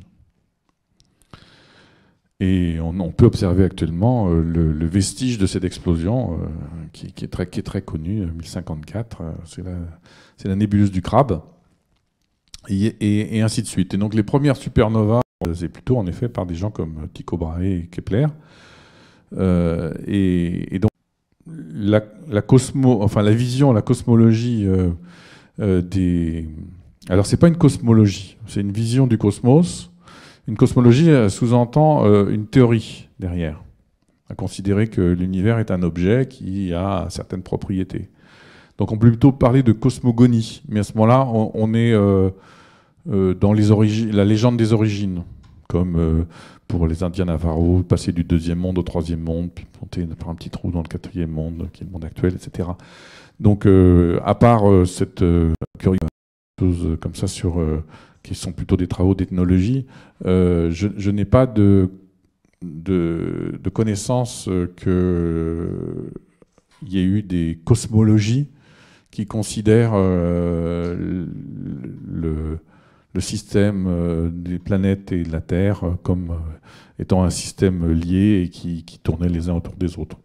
Et on, peut observer actuellement euh, le, vestige de cette explosion euh, qui, qui, est très, connue, euh, 1054, c'est la, la, nébuleuse du crabe, et, ainsi de suite. Et donc les premières supernovas, c'est plutôt en effet par des gens comme Tycho Brahe et Kepler. Et, donc la, la vision, la cosmologie des... Alors c'est pas une cosmologie, c'est une vision du cosmos une cosmologie euh, sous-entend euh, une théorie derrière, à considérer que l'univers est un objet qui a certaines propriétés. Donc on peut plutôt parler de cosmogonie, mais à ce moment-là, on, est euh, dans les la légende des origines, comme pour les Indiens Navarro, passer du deuxième monde au troisième monde, puis monter par un petit trou dans le quatrième monde, qui est le monde actuel, etc. Donc, à part cette curiosité comme ça sur qui sont plutôt des travaux d'ethnologie, euh, je, n'ai pas de, connaissance euh, qu'il y ait eu des cosmologies qui considèrent euh, le, système des planètes et de la Terre comme étant un système lié et qui, qui tournait les uns autour des autres.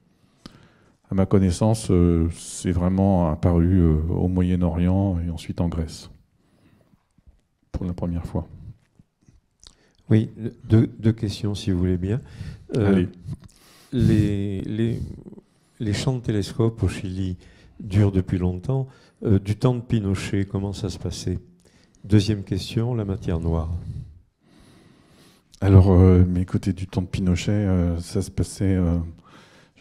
À ma connaissance, c'est vraiment apparu au Moyen-Orient et ensuite en Grèce pour la première fois. Oui, deux, questions si vous voulez bien. Euh, les, champs de télescope au Chili durent depuis longtemps. Euh, du temps de Pinochet, comment ça se passait Deuxième question, la matière noire. Alors, euh, mes côtés du temps de Pinochet, ça se passait,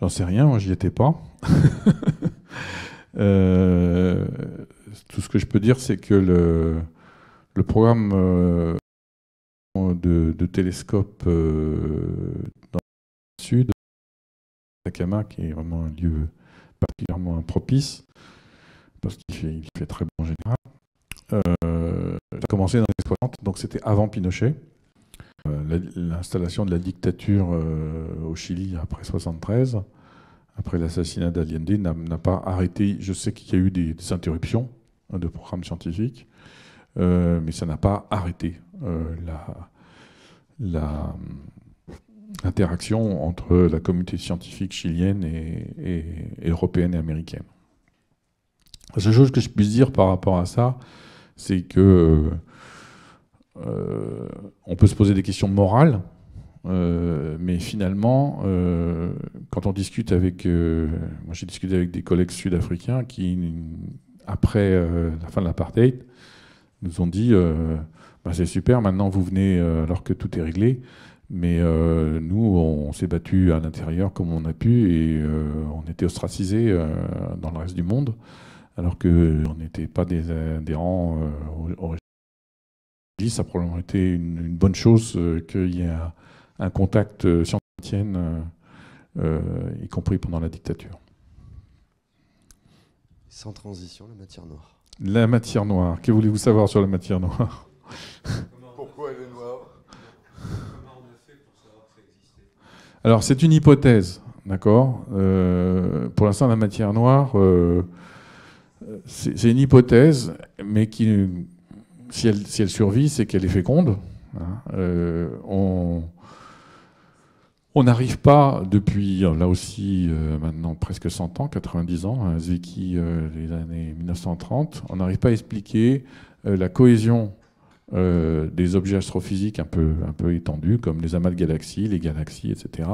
j'en sais rien, moi j'y étais pas. tout ce que je peux dire, c'est que le, le programme euh, de, de, télescope euh, dans le sud, Takama, qui est vraiment un lieu particulièrement propice, parce qu'il fait, très bon en général, euh, a commencé dans les 60, donc c'était avant Pinochet. L'installation de la dictature au Chili après 73, après l'assassinat d'Allende, n'a pas arrêté. Je sais qu'il y a eu des, interruptions hein, de programmes scientifiques, euh, mais ça n'a pas arrêté l'interaction euh, la, euh, entre la communauté scientifique chilienne et, européenne et américaine. La seule chose que je puisse dire par rapport à ça, c'est que on peut se poser des questions morales, mais finalement, quand on discute avec, moi j'ai discuté avec des collègues sud-africains qui, après la fin de l'apartheid, nous ont dit euh, bah, c'est super, maintenant vous venez euh, alors que tout est réglé. Mais euh, nous, on, s'est battu à l'intérieur comme on a pu et on était ostracisés dans le reste du monde, alors qu'on n'était pas des adhérents au, Ça a probablement été une, bonne chose qu'il y ait un, un contact scientifique, y compris pendant la dictature. Sans transition, la matière noire. La matière noire. Que voulez-vous savoir sur la matière noire Pourquoi elle est noire Alors, c'est une hypothèse, d'accord euh, Pour l'instant, la matière noire, euh, c'est une hypothèse, mais qui, si elle, survit, c'est qu'elle est féconde. Hein. Euh, on on n'arrive pas depuis, là aussi, euh, maintenant presque 100 ans, 90 ans, hein, Zeki, euh, les années 1930, on n'arrive pas à expliquer euh, la cohésion des objets astrophysiques un peu, un peu étendus, comme les amas de galaxies, les galaxies, etc.,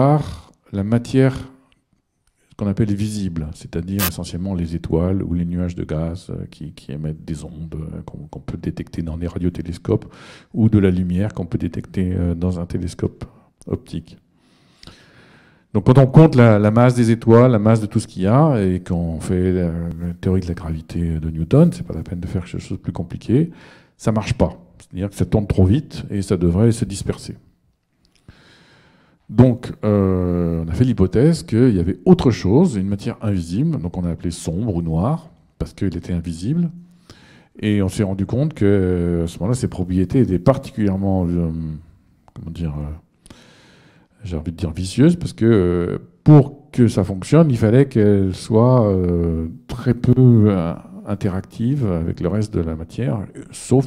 par la matière qu'on appelle visible, c'est-à-dire essentiellement les étoiles ou les nuages de gaz euh, qui, émettent des ondes euh, qu'on peut détecter dans des radiotélescopes ou de la lumière qu'on peut détecter euh, dans un télescope optique. Donc quand on compte la, masse des étoiles, la masse de tout ce qu'il y a, et qu'on fait la, théorie de la gravité de Newton, c'est pas la peine de faire quelque chose de plus compliqué, ça marche pas. C'est-à-dire que ça tourne trop vite et ça devrait se disperser. Donc, euh, on a fait l'hypothèse qu'il y avait autre chose, une matière invisible, donc on a appelé sombre ou noire, parce qu'elle était invisible. Et on s'est rendu compte que, euh, ce moment-là, ses propriétés étaient particulièrement, euh, comment dire, j'ai envie de dire vicieuses, parce que pour que ça fonctionne, il fallait qu'elle soit très peu interactive avec le reste de la matière, sauf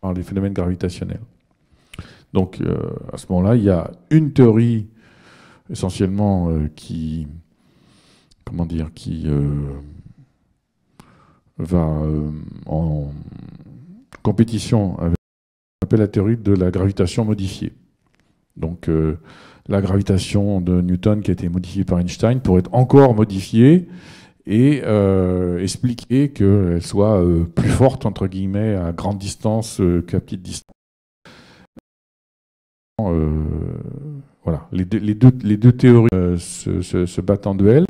par les phénomènes gravitationnels. Donc euh, à ce moment-là, il y a une théorie essentiellement euh, qui, comment dire, qui euh, va en compétition avec appelle la théorie de la gravitation modifiée. Donc la gravitation de Newton qui a été modifiée par Einstein pourrait être encore modifiée et expliquer qu'elle soit plus forte, entre guillemets, à grande distance qu'à petite distance. Euh, voilà, les deux, théories euh, se, battent en duel.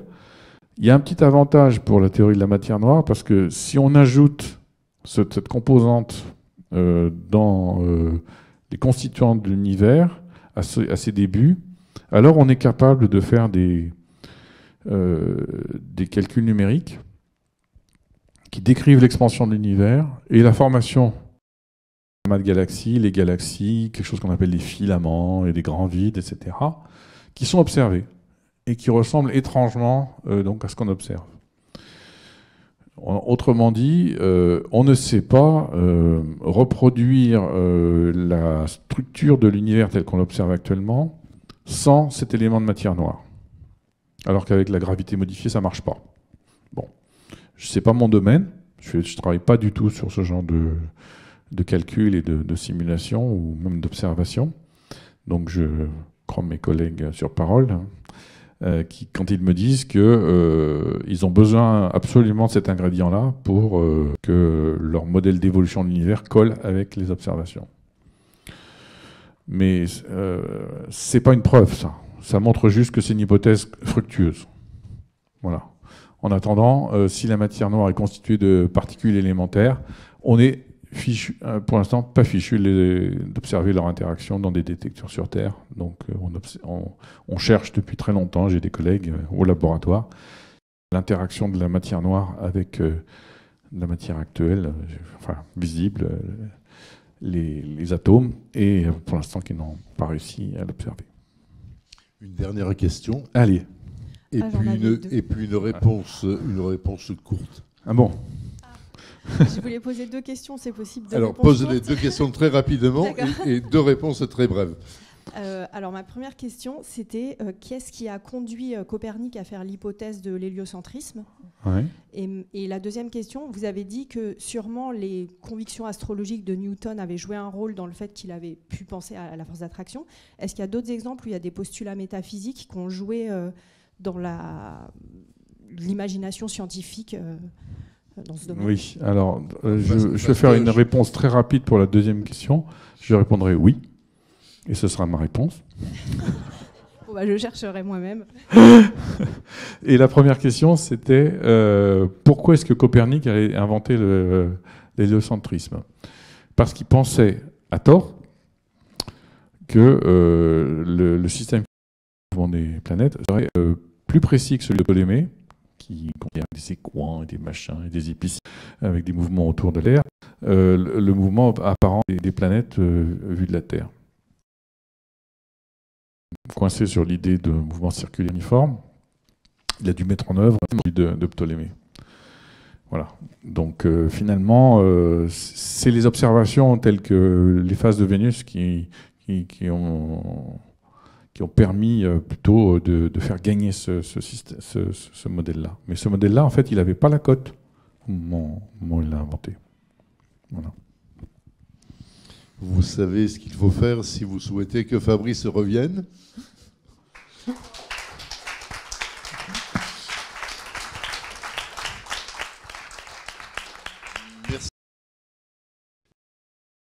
Il y a un petit avantage pour la théorie de la matière noire parce que si on ajoute cette, composante euh, dans les constituants de l'univers à, ses débuts, alors on est capable de faire des calculs numériques qui décrivent l'expansion de l'univers et la formation de galaxies, les galaxies, quelque chose qu'on appelle les filaments et des grands vides, etc., qui sont observés et qui ressemblent étrangement euh, donc à ce qu'on observe. Autrement dit, euh, on ne sait pas euh, reproduire la structure de l'univers tel qu'on l'observe actuellement sans cet élément de matière noire. Alors qu'avec la gravité modifiée, ça ne marche pas. Bon, je sais pas mon domaine, je ne travaille pas du tout sur ce genre de, de calcul et de, simulation ou même d'observation. Donc je crois mes collègues sur parole, hein, euh, qui, quand ils me disent qu'ils euh, ont besoin absolument de cet ingrédient-là pour euh, que leur modèle d'évolution de l'univers colle avec les observations. Mais c'est pas une preuve, ça. Ça montre juste que c'est une hypothèse fructueuse. Voilà. En attendant, si la matière noire est constituée de particules élémentaires, on est euh, pour l'instant, pas fichu d'observer leur interaction dans des détecteurs sur Terre. Donc, euh, on, on, cherche depuis très longtemps, j'ai des collègues euh, au laboratoire, l'interaction de la matière noire avec la matière actuelle, enfin visible, les, atomes, et pour l'instant, ils n'ont pas réussi à l'observer. Une dernière question. Allez. Et, ah, puis, une, et puis une réponse, une réponse courte. Ah bon Je voulais poser deux questions, c'est possible. alors, pose les deux questions très rapidement et, deux réponses très brèves. Euh, alors, ma première question, c'était euh, qu'est-ce qui a conduit euh, Copernic à faire l'hypothèse de l'héliocentrisme et, la deuxième question, vous avez dit que sûrement les convictions astrologiques de Newton avaient joué un rôle dans le fait qu'il avait pu penser à, à la force d'attraction. Est-ce qu'il y a d'autres exemples où il y a des postulats métaphysiques qui ont joué dans l'imagination scientifique oui, alors euh, je, vais faire une réponse très rapide pour la deuxième question. Je répondrai oui, et ce sera ma réponse. Bah, je chercherai moi-même. et la première question, c'était euh, pourquoi est-ce que Copernic avait inventé euh, l'héliocentrisme Parce qu'il pensait, à tort, que euh, le, le, système des planètes serait plus précis que celui de Ptolémée qui contient des séquents et des machins et des épices avec des mouvements autour de l'air, euh, le mouvement apparent des, planètes euh, vues de la Terre. Coincé sur l'idée de mouvement circulaire uniforme, il a dû mettre en œuvre de, de Ptolémée. Voilà. Donc euh, finalement, c'est les observations telles que les phases de Vénus qui, qui ont qui ont permis euh, plutôt euh, de, faire gagner ce, modèle-là. Mais ce modèle-là, en fait, il n'avait pas la cote au moment où il l'a inventé. Voilà. Vous savez ce qu'il faut faire si vous souhaitez que Fabrice revienne Merci.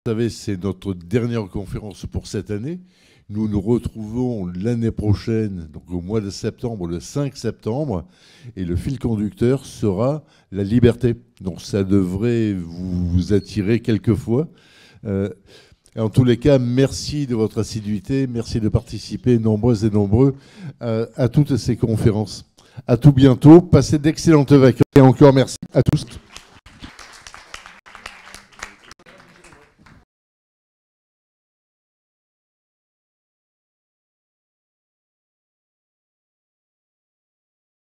Vous savez, c'est notre dernière conférence pour cette année. Nous nous retrouvons l'année prochaine, donc au mois de septembre, le 5 septembre, et le fil conducteur sera la liberté. Donc ça devrait vous, attirer quelquefois. Euh, en tous les cas, merci de votre assiduité, merci de participer nombreuses et nombreux à, toutes ces conférences. À tout bientôt, passez d'excellentes vacances et encore merci à tous.